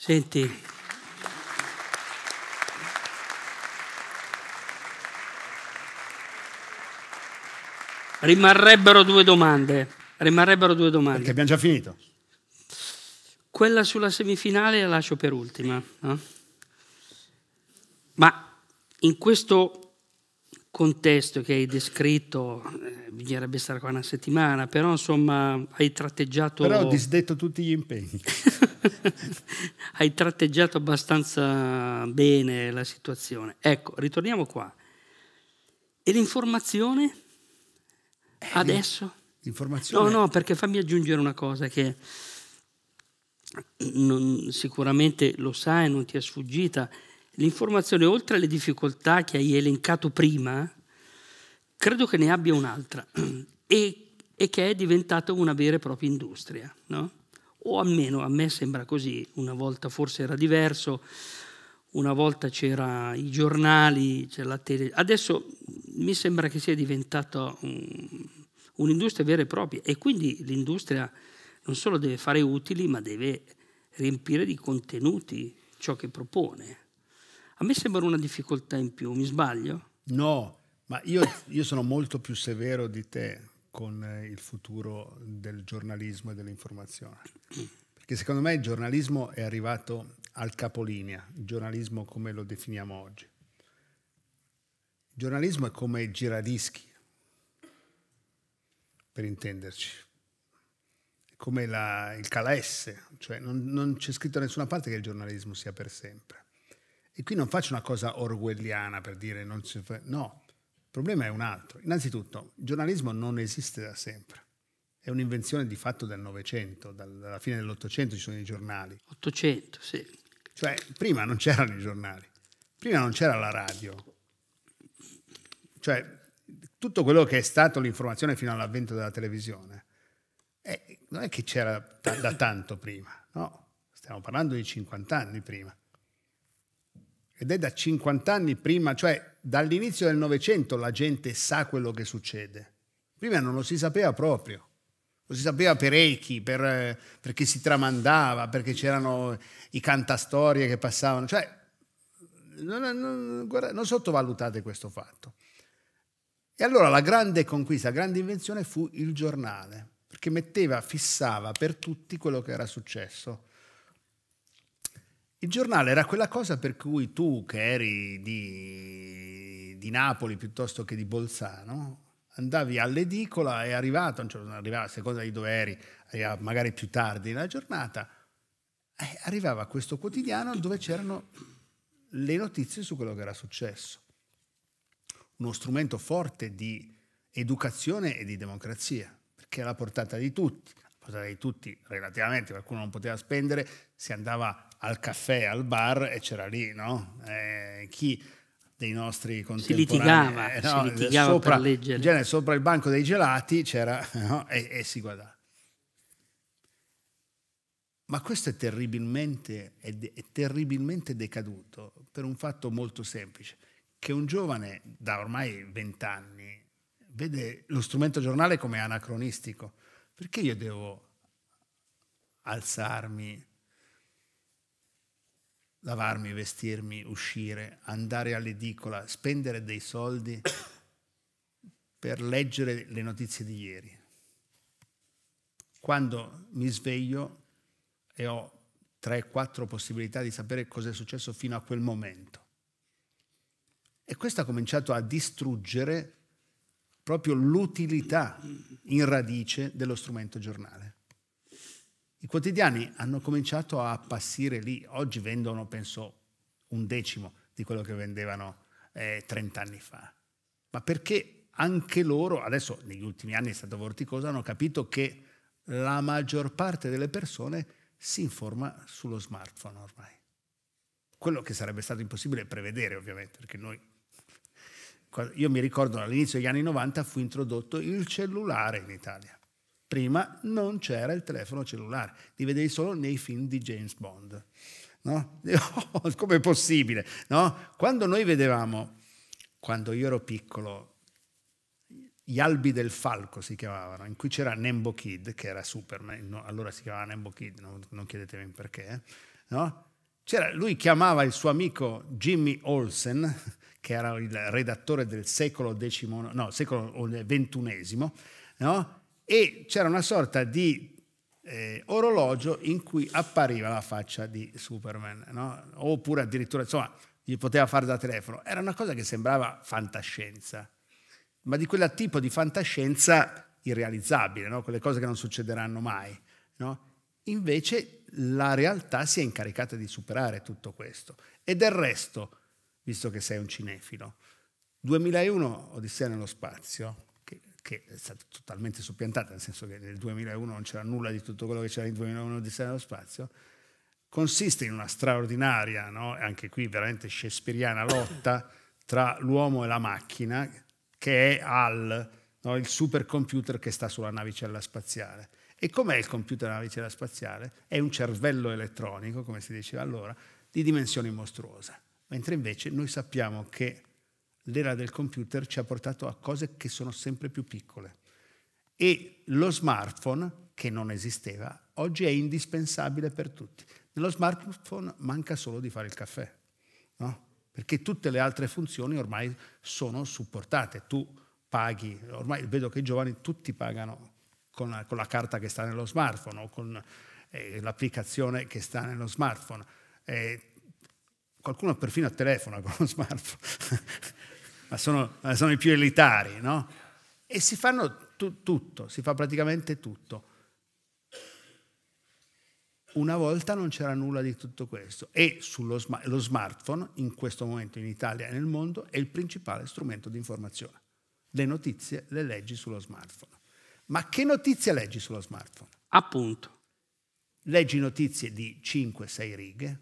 Senti. Rimarrebbero due domande. Rimarrebbero due domande. Perché abbiamo già finito. Quella sulla semifinale la lascio per ultima. No? Ma in questo contesto che hai descritto, eh, bisognerebbe stare qua una settimana, però insomma hai tratteggiato... Però ho disdetto tutti gli impegni. hai tratteggiato abbastanza bene la situazione. Ecco, ritorniamo qua. E l'informazione? Eh, Adesso? L'informazione? No, no, perché fammi aggiungere una cosa che non, sicuramente lo sai, non ti è sfuggita L'informazione, oltre alle difficoltà che hai elencato prima, credo che ne abbia un'altra e, e, che è diventata una vera e propria industria, no? o almeno a me sembra così, una volta forse era diverso, una volta c'erano i giornali, c'era la tele, adesso mi sembra che sia diventata un'industria vera e propria e quindi l'industria non solo deve fare utili ma deve riempire di contenuti ciò che propone. A me sembra una difficoltà in più, mi sbaglio? No, ma io, io sono molto più severo di te con eh, il futuro del giornalismo e dell'informazione. Perché secondo me il giornalismo è arrivato al capolinea, il giornalismo come lo definiamo oggi. Il giornalismo è come i giradischi, per intenderci, è come la, il calesse, cioè non, non c'è scritto da nessuna parte che il giornalismo sia per sempre. E qui non faccio una cosa orwelliana per dire non si fa... No, il problema è un altro. Innanzitutto, il giornalismo non esiste da sempre. È un'invenzione di fatto del Novecento, dalla fine dell'Ottocento ci sono i giornali. Ottocento, sì. Cioè, prima non c'erano i giornali, prima non c'era la radio. Cioè, tutto quello che è stato l'informazione fino all'avvento della televisione, eh, non è che c'era da tanto prima, no? Stiamo parlando di 50 anni prima ed è da 50 anni prima, cioè dall'inizio del Novecento la gente sa quello che succede. Prima non lo si sapeva proprio, lo si sapeva per echi, per, eh, perché si tramandava, perché c'erano i cantastorie che passavano, cioè non, non, guarda, non sottovalutate questo fatto. E allora la grande conquista, la grande invenzione fu il giornale, perché metteva, fissava per tutti quello che era successo il giornale era quella cosa per cui tu, che eri di, di Napoli piuttosto che di Bolzano, andavi all'edicola e arrivato, non cioè, arrivava a seconda di dove eri, eh, magari più tardi nella giornata, eh, arrivava questo quotidiano dove c'erano le notizie su quello che era successo. Uno strumento forte di educazione e di democrazia, perché era alla portata di tutti, alla portata di tutti relativamente, qualcuno non poteva spendere, si andava a al caffè, al bar e c'era lì, no? Eh, chi dei nostri contemporanei eh, si litigava, no? si litigava sopra, per leggere. genere sopra il banco dei gelati c'era no? e, e si guardava. Ma questo è terribilmente, è, de è terribilmente, decaduto per un fatto molto semplice, che un giovane da ormai vent'anni vede lo strumento giornale come anacronistico. Perché io devo alzarmi lavarmi, vestirmi, uscire, andare all'edicola, spendere dei soldi per leggere le notizie di ieri. Quando mi sveglio e ho 3-4 possibilità di sapere cosa è successo fino a quel momento. E questo ha cominciato a distruggere proprio l'utilità in radice dello strumento giornale. I quotidiani hanno cominciato a passire lì, oggi vendono penso un decimo di quello che vendevano eh, 30 anni fa, ma perché anche loro, adesso negli ultimi anni è stato vorticoso, hanno capito che la maggior parte delle persone si informa sullo smartphone ormai. Quello che sarebbe stato impossibile prevedere ovviamente, perché noi io mi ricordo all'inizio degli anni 90 fu introdotto il cellulare in Italia. Prima non c'era il telefono cellulare, li vedevi solo nei film di James Bond. No? Come è possibile? No? Quando noi vedevamo, quando io ero piccolo, gli albi del falco si chiamavano, in cui c'era Nembo Kid, che era Superman, no, allora si chiamava Nembo Kid, no, non chiedetemi perché, no? lui chiamava il suo amico Jimmy Olsen, che era il redattore del secolo, decimo, no, secolo XXI, no? e c'era una sorta di eh, orologio in cui appariva la faccia di Superman, no? oppure addirittura, insomma, gli poteva fare da telefono. Era una cosa che sembrava fantascienza, ma di quel tipo di fantascienza irrealizzabile, no? quelle cose che non succederanno mai. No? Invece la realtà si è incaricata di superare tutto questo. E del resto, visto che sei un cinefilo, 2001 Odissea nello spazio che è stata totalmente soppiantata, nel senso che nel 2001 non c'era nulla di tutto quello che c'era nel 2001 di Sera dello Spazio, consiste in una straordinaria, no? anche qui veramente shakespeariana, lotta tra l'uomo e la macchina, che è al, no? il supercomputer che sta sulla navicella spaziale. E com'è il computer della navicella spaziale? È un cervello elettronico, come si diceva allora, di dimensioni mostruose. Mentre invece noi sappiamo che l'era del computer ci ha portato a cose che sono sempre più piccole. E lo smartphone, che non esisteva, oggi è indispensabile per tutti. Nello smartphone manca solo di fare il caffè, no? perché tutte le altre funzioni ormai sono supportate. Tu paghi, ormai vedo che i giovani tutti pagano con la, con la carta che sta nello smartphone o con eh, l'applicazione che sta nello smartphone. Eh, qualcuno perfino telefona con lo smartphone. ma sono, sono i più elitari, no? E si fanno tu, tutto, si fa praticamente tutto. Una volta non c'era nulla di tutto questo e sullo, lo smartphone in questo momento in Italia e nel mondo è il principale strumento di informazione. Le notizie le leggi sullo smartphone. Ma che notizie leggi sullo smartphone? Appunto. Leggi notizie di 5-6 righe,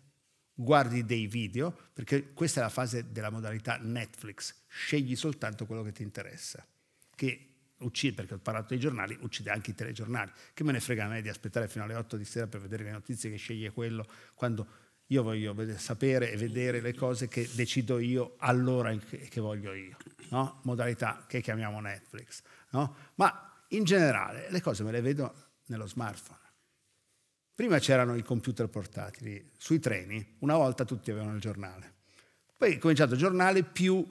guardi dei video, perché questa è la fase della modalità Netflix, scegli soltanto quello che ti interessa, che uccide, perché ho parlato dei giornali, uccide anche i telegiornali, che me ne frega a me di aspettare fino alle 8 di sera per vedere le notizie che sceglie quello, quando io voglio sapere e vedere le cose che decido io all'ora che voglio io, no? modalità che chiamiamo Netflix, no? ma in generale le cose me le vedo nello smartphone. Prima c'erano i computer portatili, sui treni, una volta tutti avevano il giornale. Poi è cominciato il giornale più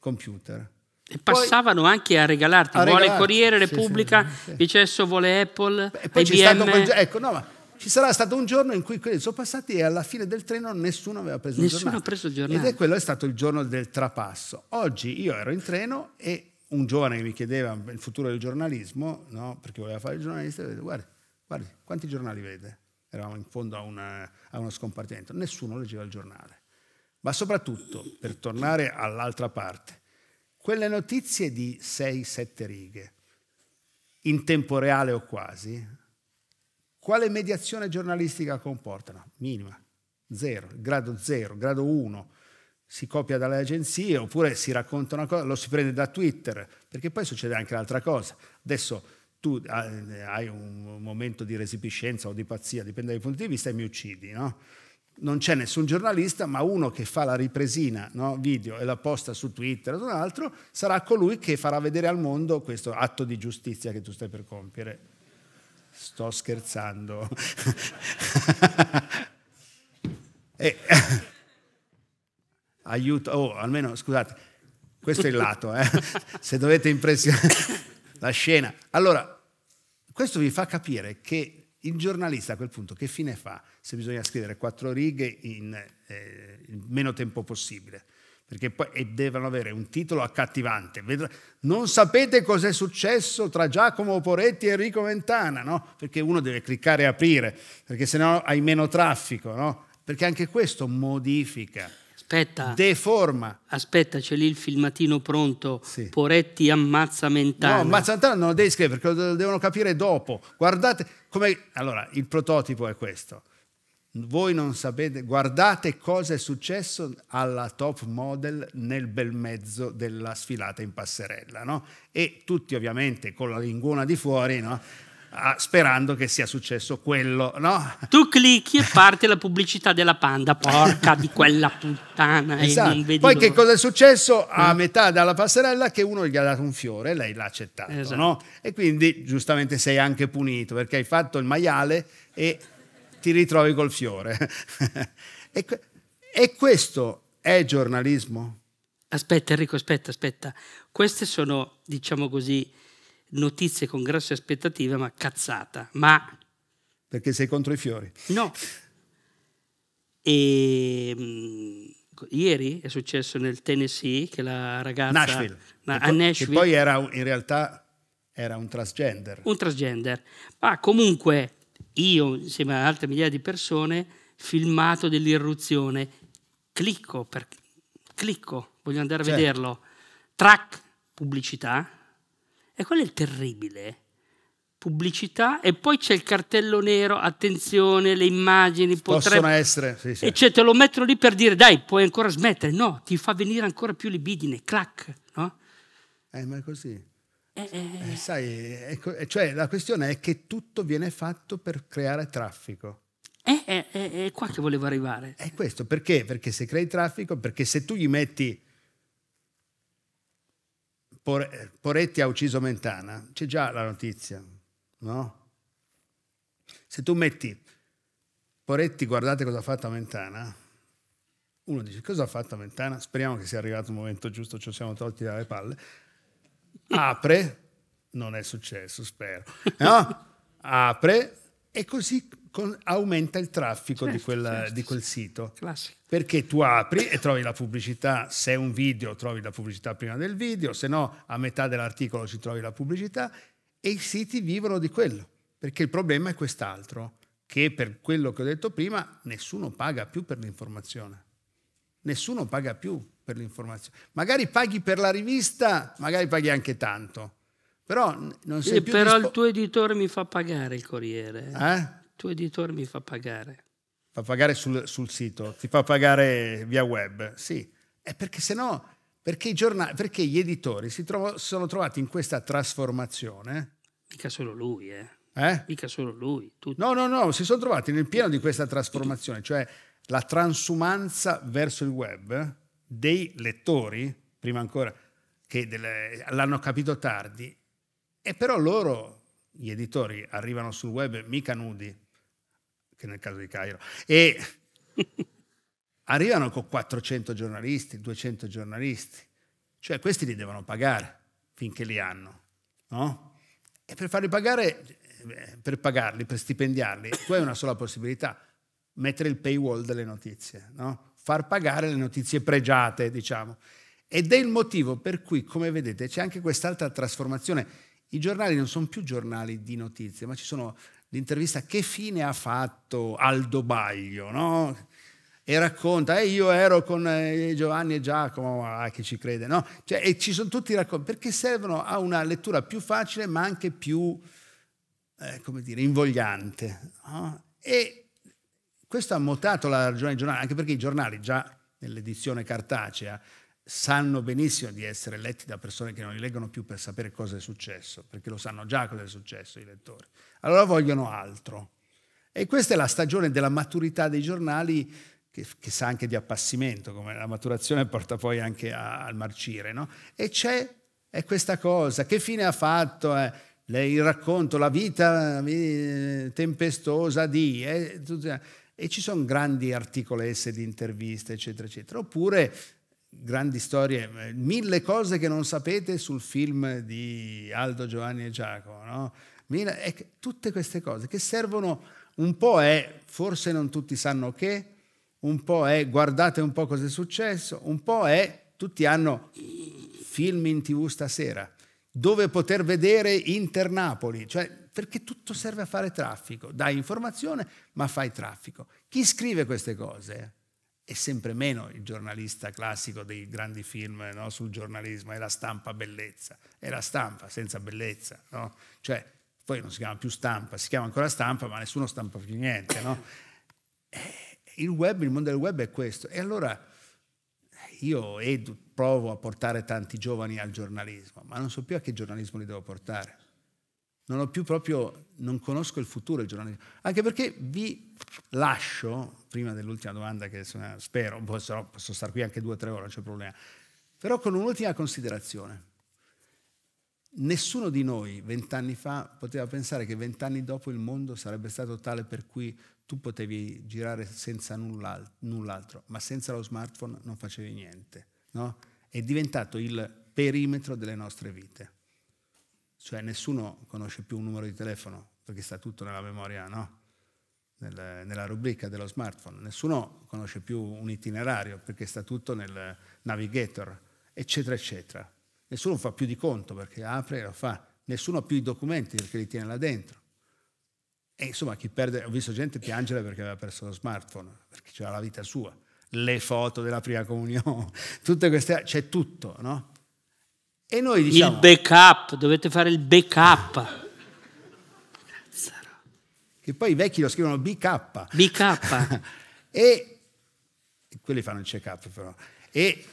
computer. E passavano poi, anche a regalarti, a vuole regalarti, Corriere, Repubblica, sì, sì, Vicesso vuole Apple, e poi IBM. Quel, ecco, no, ma ci sarà stato un giorno in cui quelli sono passati e alla fine del treno nessuno aveva preso nessuno il giornale. Nessuno Ha preso il giornale. Ed è quello è stato il giorno del trapasso. Oggi io ero in treno e un giovane che mi chiedeva il futuro del giornalismo, no, perché voleva fare il giornalista, e ho detto, guarda, Guardi, quanti giornali vede? Eravamo in fondo a, una, a uno scompartimento, nessuno leggeva il giornale. Ma soprattutto, per tornare all'altra parte, quelle notizie di 6-7 righe, in tempo reale o quasi, quale mediazione giornalistica comportano? Minima, zero, grado 0, grado 1, si copia dalle agenzie oppure si racconta una cosa, lo si prende da Twitter, perché poi succede anche l'altra cosa. Adesso tu ah, hai un momento di resipiscenza o di pazzia, dipende dai punti di vista, e mi uccidi. No? Non c'è nessun giornalista, ma uno che fa la ripresina no? video e la posta su Twitter o un altro, sarà colui che farà vedere al mondo questo atto di giustizia che tu stai per compiere. Sto scherzando. e, eh, aiuto, oh, almeno scusate, questo è il lato, eh? se dovete impressionare la scena. Allora, questo vi fa capire che il giornalista a quel punto che fine fa se bisogna scrivere quattro righe in eh, il meno tempo possibile? Perché poi devono avere un titolo accattivante. Non sapete cos'è successo tra Giacomo Poretti e Enrico Ventana, no? Perché uno deve cliccare e aprire, perché sennò hai meno traffico, no? Perché anche questo modifica Aspetta. Deforma. Aspetta, c'è lì il filmatino pronto. Sì. Poretti ammazza mentale. No, ammazza mentale non lo devi scrivere perché lo devono capire dopo. Guardate come... Allora, il prototipo è questo. Voi non sapete, guardate cosa è successo alla top model nel bel mezzo della sfilata in passerella, no? E tutti ovviamente con la linguona di fuori, no? Ah, sperando che sia successo quello, no? Tu clicchi e parte la pubblicità della Panda, porca di quella puttana. Esatto. E Poi loro. che cosa è successo? A mm. metà dalla passerella che uno gli ha dato un fiore e lei l'ha accettato, esatto. no? E quindi giustamente sei anche punito perché hai fatto il maiale e ti ritrovi col fiore. e, e questo è giornalismo? Aspetta Enrico, aspetta, aspetta. Queste sono, diciamo così, notizie con grosse aspettative, ma cazzata. Ma... Perché sei contro i fiori? No. E, ehm, mh, ieri è successo nel Tennessee che la ragazza... Nashville. Na, a Nashville. Che poi era in realtà era un transgender. Un transgender. Ma comunque io, insieme ad altre migliaia di persone, filmato dell'irruzione, clicco, per, clicco, voglio andare a certo. vederlo, track pubblicità, e quello è il terribile. Pubblicità e poi c'è il cartello nero, attenzione, le immagini possono essere, sì, sì. Cioè, te lo mettono lì per dire dai, puoi ancora smettere. No, ti fa venire ancora più libidine, clac, no? Eh, ma è così. Eh, eh. Eh, eh sai, eh, cioè, la questione è che tutto viene fatto per creare traffico. È, eh, qua che volevo arrivare. È questo, perché? Perché se crei traffico, perché se tu gli metti Poretti ha ucciso Mentana, c'è già la notizia, no? Se tu metti Poretti, guardate cosa ha fatto a Mentana, uno dice cosa ha fatto a Mentana, speriamo che sia arrivato il momento giusto, ci siamo tolti dalle palle, apre, non è successo, spero, no? apre e così con, aumenta il traffico certo, di, quella, certo. di, quel sito. Classico. Perché tu apri e trovi la pubblicità, se è un video trovi la pubblicità prima del video, se no a metà dell'articolo ci trovi la pubblicità e i siti vivono di quello, perché il problema è quest'altro, che per quello che ho detto prima nessuno paga più per l'informazione. Nessuno paga più per l'informazione. Magari paghi per la rivista, magari paghi anche tanto. Però, non sei eh, più però il tuo editore mi fa pagare il Corriere. Eh? tuo editore mi fa pagare. Fa pagare sul, sul sito, ti fa pagare via web, sì. È perché se no, perché, perché, gli editori si trovo, sono trovati in questa trasformazione. Mica solo lui, eh. eh? Mica solo lui. Tutti. No, no, no, si sono trovati nel pieno di questa trasformazione, cioè la transumanza verso il web dei lettori, prima ancora, che l'hanno capito tardi, e però loro, gli editori, arrivano sul web mica nudi, anche nel caso di Cairo. E arrivano con 400 giornalisti, 200 giornalisti, cioè questi li devono pagare finché li hanno, no? E per farli pagare, eh, per pagarli, per stipendiarli, tu hai una sola possibilità, mettere il paywall delle notizie, no? Far pagare le notizie pregiate, diciamo. Ed è il motivo per cui, come vedete, c'è anche quest'altra trasformazione. I giornali non sono più giornali di notizie, ma ci sono l'intervista che fine ha fatto Aldo Baglio, no? E racconta, eh, io ero con eh, Giovanni e Giacomo, ah, chi ci crede, no? Cioè, e ci sono tutti i racconti, perché servono a una lettura più facile, ma anche più, eh, come dire, invogliante. No? E questo ha mutato la ragione dei giornali, anche perché i giornali già nell'edizione cartacea sanno benissimo di essere letti da persone che non li leggono più per sapere cosa è successo, perché lo sanno già cosa è successo i lettori. Allora vogliono altro. E questa è la stagione della maturità dei giornali che, che sa anche di appassimento, come la maturazione porta poi anche a, al marcire, no? E c'è questa cosa, che fine ha fatto eh? il racconto, la vita eh, tempestosa di... Eh, eh e ci sono grandi articolesse di interviste, eccetera, eccetera. Oppure grandi storie, mille cose che non sapete sul film di Aldo, Giovanni e Giacomo, no? tutte queste cose che servono un po' è forse non tutti sanno che, un po' è guardate un po' cosa è successo, un po' è tutti hanno film in tv stasera, dove poter vedere Inter Napoli, cioè perché tutto serve a fare traffico, dai informazione ma fai traffico. Chi scrive queste cose? è sempre meno il giornalista classico dei grandi film no? sul giornalismo, è la stampa bellezza, è la stampa senza bellezza, no? cioè poi non si chiama più stampa, si chiama ancora stampa ma nessuno stampa più niente. No? Eh, il web, il mondo del web è questo e allora io edu, provo a portare tanti giovani al giornalismo, ma non so più a che giornalismo li devo portare. Non ho più proprio, non conosco il futuro del giornalismo, anche perché vi lascio, prima dell'ultima domanda che spero, posso, posso stare qui anche due o tre ore, non c'è problema, però con un'ultima considerazione. Nessuno di noi vent'anni fa poteva pensare che vent'anni dopo il mondo sarebbe stato tale per cui tu potevi girare senza null'altro, ma senza lo smartphone non facevi niente. No? È diventato il perimetro delle nostre vite. Cioè nessuno conosce più un numero di telefono perché sta tutto nella memoria, no? nel, nella rubrica dello smartphone. Nessuno conosce più un itinerario perché sta tutto nel navigator, eccetera, eccetera. Nessuno fa più di conto perché apre e lo fa. Nessuno ha più i documenti perché li tiene là dentro. E insomma, chi perde, ho visto gente piangere perché aveva perso lo smartphone, perché c'era la vita sua, le foto della prima comunione, tutte queste, c'è tutto, no? E noi diciamo... Il backup, dovete fare il backup che poi i vecchi lo scrivono BK. BK. e quelli fanno il check-up però. E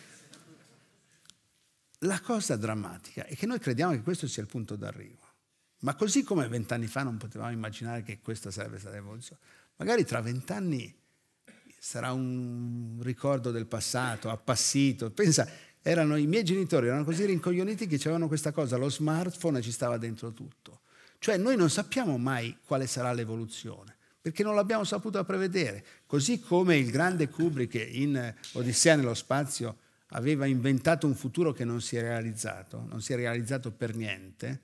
la cosa drammatica è che noi crediamo che questo sia il punto d'arrivo. Ma così come vent'anni fa non potevamo immaginare che questa sarebbe stata l'evoluzione, magari tra vent'anni sarà un ricordo del passato, appassito. Pensa, erano i miei genitori, erano così rincoglioniti che avevano questa cosa, lo smartphone ci stava dentro tutto. Cioè noi non sappiamo mai quale sarà l'evoluzione, perché non l'abbiamo saputo prevedere. Così come il grande Kubrick in Odissea nello spazio aveva inventato un futuro che non si è realizzato, non si è realizzato per niente,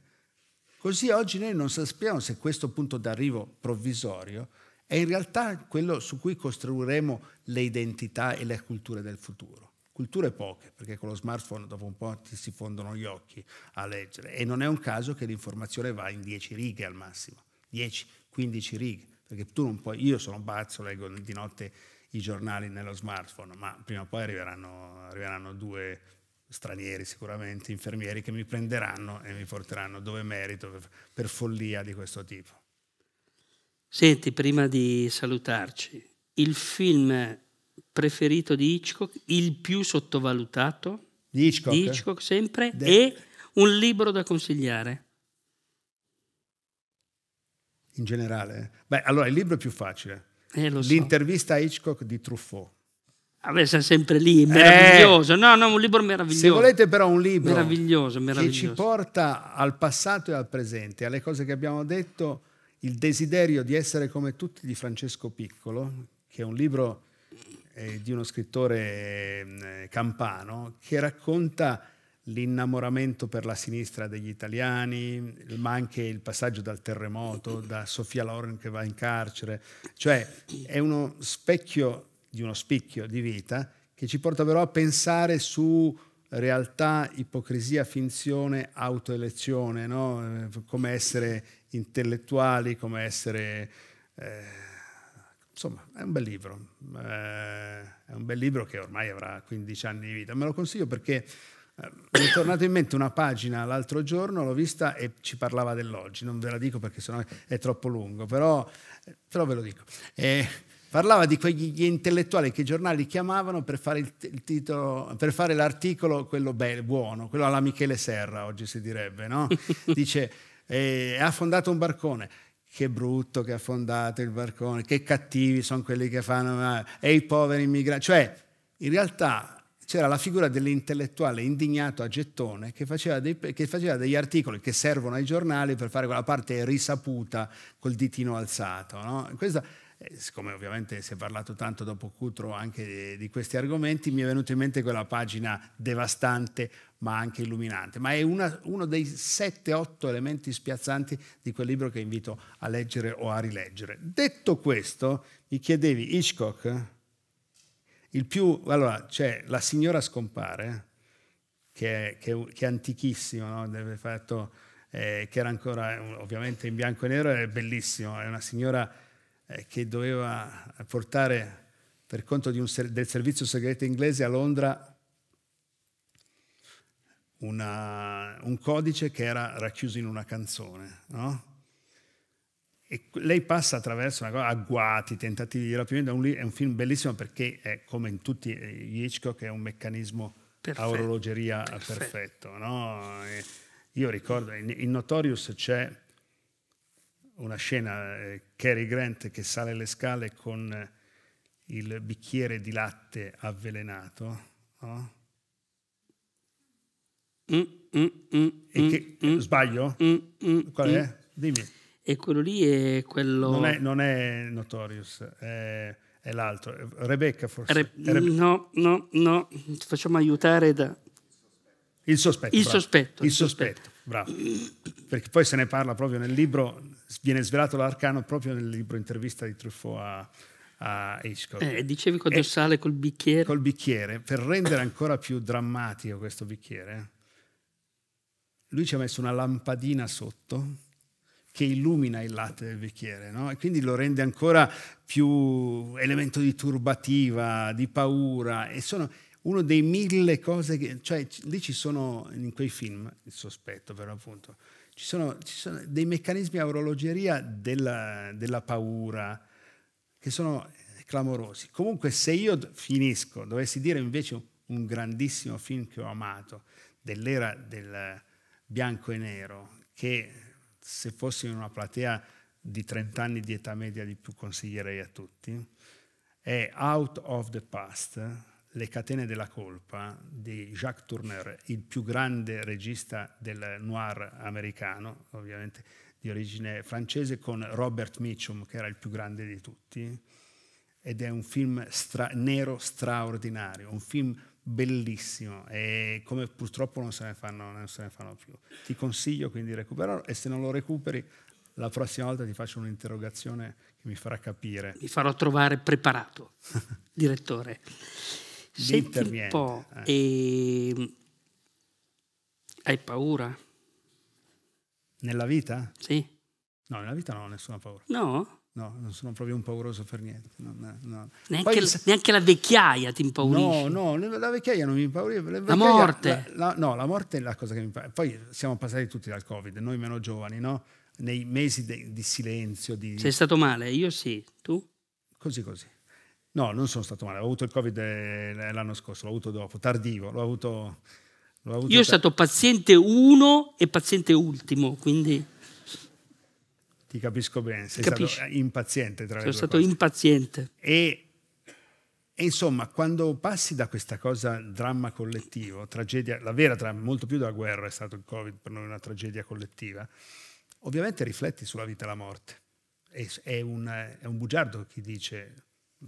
così oggi noi non sappiamo se questo punto d'arrivo provvisorio è in realtà quello su cui costruiremo le identità e le culture del futuro culture poche, perché con lo smartphone dopo un po' ti si fondono gli occhi a leggere e non è un caso che l'informazione va in 10 righe al massimo, 10-15 righe, perché tu non puoi, io sono pazzo, leggo di notte i giornali nello smartphone, ma prima o poi arriveranno, arriveranno due stranieri sicuramente, infermieri, che mi prenderanno e mi porteranno dove merito per, follia di questo tipo. Senti, prima di salutarci, il film preferito di Hitchcock, il più sottovalutato di Hitchcock, di Hitchcock sempre, De e un libro da consigliare. In generale? Beh, allora il libro è più facile. Eh, so. L'intervista a Hitchcock di Truffaut. Vabbè, ah, sei sempre lì, meraviglioso. Eh, no, no, un libro meraviglioso. Se volete però un libro meraviglioso, meraviglioso. che ci porta al passato e al presente, alle cose che abbiamo detto, il desiderio di essere come tutti di Francesco Piccolo, che è un libro eh, di uno scrittore eh, campano che racconta l'innamoramento per la sinistra degli italiani, ma anche il passaggio dal terremoto, da Sofia Loren che va in carcere, cioè è uno specchio di uno spicchio di vita che ci porta però a pensare su realtà, ipocrisia, finzione, autoelezione, no? Eh, come essere intellettuali, come essere... Eh, insomma, è un bel libro. Eh, è un bel libro che ormai avrà 15 anni di vita. Me lo consiglio perché eh, mi è tornata in mente una pagina l'altro giorno, l'ho vista e ci parlava dell'oggi. Non ve la dico perché sennò è troppo lungo, però, però eh, ve lo dico. Eh, parlava di quegli intellettuali che i giornali chiamavano per fare, il, il titolo, per fare l'articolo, quello bello, buono, quello alla Michele Serra, oggi si direbbe, no? Dice, eh, ha fondato un barcone che brutto che ha fondato il barcone, che cattivi sono quelli che fanno, e i poveri immigrati. Cioè, in realtà c'era la figura dell'intellettuale indignato a gettone che faceva, dei, che faceva, degli articoli che servono ai giornali per fare quella parte risaputa col ditino alzato. No? Questa, eh, siccome ovviamente si è parlato tanto dopo Cutro anche di questi argomenti, mi è venuta in mente quella pagina devastante ma anche illuminante, ma è una, uno dei 7-8 elementi spiazzanti di quel libro che invito a leggere o a rileggere. Detto questo, mi chiedevi Hitchcock, il più, allora c'è La signora scompare, che è, che che è antichissimo, no? fatto, eh, che era ancora ovviamente in bianco e nero, è bellissimo, è una signora eh, che doveva portare per conto ser del servizio segreto inglese a Londra una, un codice che era racchiuso in una canzone. No? E lei passa attraverso una cosa, agguati, tentativi di rapimento, è un, film bellissimo perché è come in tutti eh, gli Hitchcock, è un meccanismo a orologeria perfetto. perfetto no? Io ricordo, in, in Notorious c'è una scena, eh, Cary Grant che sale le scale con eh, il bicchiere di latte avvelenato, no? mm, mm, mm, che, mm, mm. sbaglio? Mm, Qual è? Dimmi. E quello lì è quello... Non è, non è Notorious, è, è l'altro. Rebecca forse? Re... Rebe... no, no, no, ci facciamo aiutare da... Il sospetto. Il bravo. sospetto. Il sospetto, sospetto. bravo. Perché poi se ne parla proprio nel libro, viene svelato l'arcano proprio nel libro intervista di Truffaut a, a Hitchcock. Eh, dicevi con il sale col bicchiere. Col bicchiere, per rendere ancora più drammatico questo bicchiere, lui ci ha messo una lampadina sotto che illumina il latte del bicchiere no? e quindi lo rende ancora più elemento di turbativa, di paura e sono uno dei mille cose che, cioè lì ci sono in quei film, il sospetto per l'appunto, ci sono, ci sono dei meccanismi a orologeria della, della paura che sono clamorosi. Comunque se io finisco, dovessi dire invece un grandissimo film che ho amato, dell'era del bianco e nero, che se fossi in una platea di 30 anni di età media di più consiglierei a tutti, è Out of the Past le catene della colpa di Jacques Tourneur, il più grande regista del noir americano, ovviamente di origine francese, con Robert Mitchum, che era il più grande di tutti. Ed è un film stra nero straordinario, un film bellissimo e come purtroppo non se, ne fanno, non se ne fanno più. Ti consiglio quindi di recuperarlo e se non lo recuperi la prossima volta ti faccio un'interrogazione che mi farà capire. Mi farò trovare preparato, direttore. Senti un po', eh. e... Mm, hai paura? Nella vita? Sì. No, nella vita non ho nessuna paura. No? No, non sono proprio un pauroso per niente. Non, eh, no. neanche, Poi, la, neanche, la vecchiaia ti impaurisce. No, no, la vecchiaia non mi impaurisce. La morte. La, la, no, la morte è la cosa che mi impaurisce. Poi siamo passati tutti dal Covid, noi meno giovani, no? Nei mesi de, di silenzio. Di... Sei stato male? Io sì. Tu? Così, così. No, non sono stato male, ho avuto il Covid eh, l'anno scorso, l'ho avuto dopo, tardivo, l'ho avuto, avuto... Io sono stato paziente uno e paziente ultimo, quindi... Ti capisco bene, sei Capisci? stato impaziente tra sono le due Sono stato cose. impaziente. E, e insomma, quando passi da questa cosa dramma collettivo, tragedia, la vera tragedia, molto più della guerra è stato il Covid per noi una tragedia collettiva, ovviamente rifletti sulla vita e la morte. È, è, un, è un bugiardo chi dice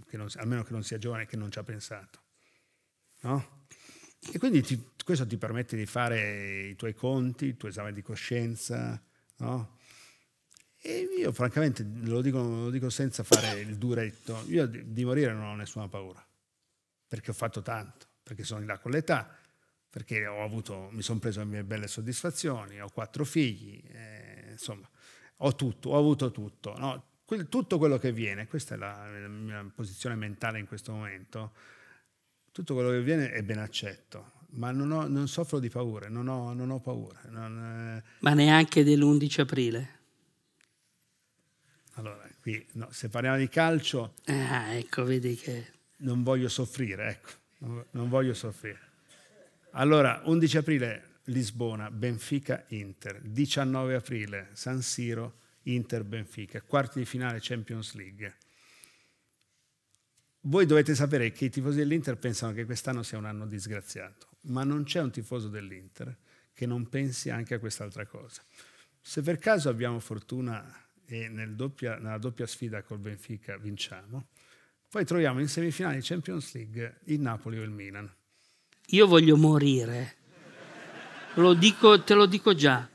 che non, almeno che non sia giovane che non ci ha pensato. No? E quindi ti, questo ti permette di fare i tuoi conti, il tuo esame di coscienza, no? E io francamente lo dico, lo dico, senza fare il duretto, io di morire non ho nessuna paura, perché ho fatto tanto, perché sono in là con l'età, perché avuto, mi sono preso le mie belle soddisfazioni, ho quattro figli, eh, insomma, ho tutto, ho avuto tutto. No? tutto quello che viene, questa è la, la mia posizione mentale in questo momento, tutto quello che viene è ben accetto, ma non, ho, non soffro di paure, non ho, non ho paura. Non, eh. Ma neanche dell'11 aprile? Allora, qui no, se parliamo di calcio... Ah, ecco, vedi che... Non voglio soffrire, ecco, non voglio soffrire. Allora, 11 aprile Lisbona, Benfica, Inter, 19 aprile San Siro, Inter-Benfica, quarti di finale Champions League. Voi dovete sapere che i tifosi dell'Inter pensano che quest'anno sia un anno disgraziato, ma non c'è un tifoso dell'Inter che non pensi anche a quest'altra cosa. Se per caso abbiamo fortuna e nel doppia, nella doppia sfida col Benfica vinciamo, poi troviamo in semifinale Champions League il Napoli o il Milan. Io voglio morire, lo dico, te lo dico già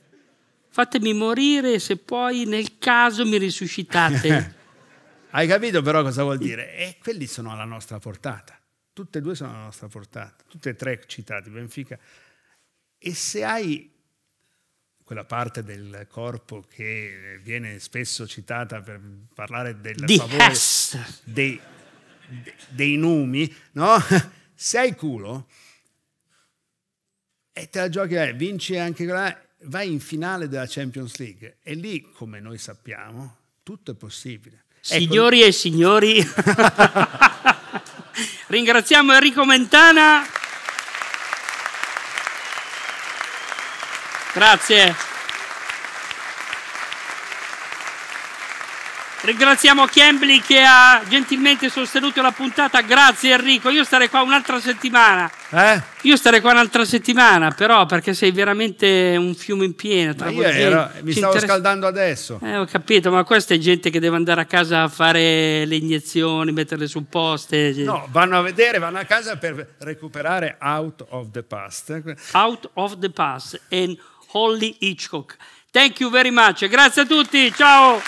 fatemi morire se poi nel caso mi risuscitate. Hai capito però cosa vuol dire? E quelli sono alla nostra portata. Tutte e due sono alla nostra portata. Tutte e tre citati, Benfica. E se hai quella parte del corpo che viene spesso citata per parlare del Di favore dei, dei numi, no? Se hai culo e te la giochi, eh, vinci anche quella vai in finale della Champions League e lì, come noi sappiamo, tutto è possibile. Ecco signori ecco... e signori, ringraziamo Enrico Mentana. Grazie. Ringraziamo Cambly che ha gentilmente sostenuto la puntata. Grazie Enrico. Io starei qua un'altra settimana. Eh? Io starei qua un'altra settimana, però, perché sei veramente un fiume in piena. Tra io ero, mi stavo interessa... scaldando adesso. Eh, ho capito, ma questa è gente che deve andare a casa a fare le iniezioni, metterle su poste. No, vanno a vedere, vanno a casa per recuperare Out of the Past. Out of the Past and Holly Hitchcock. Thank you very much. Grazie a tutti. Ciao.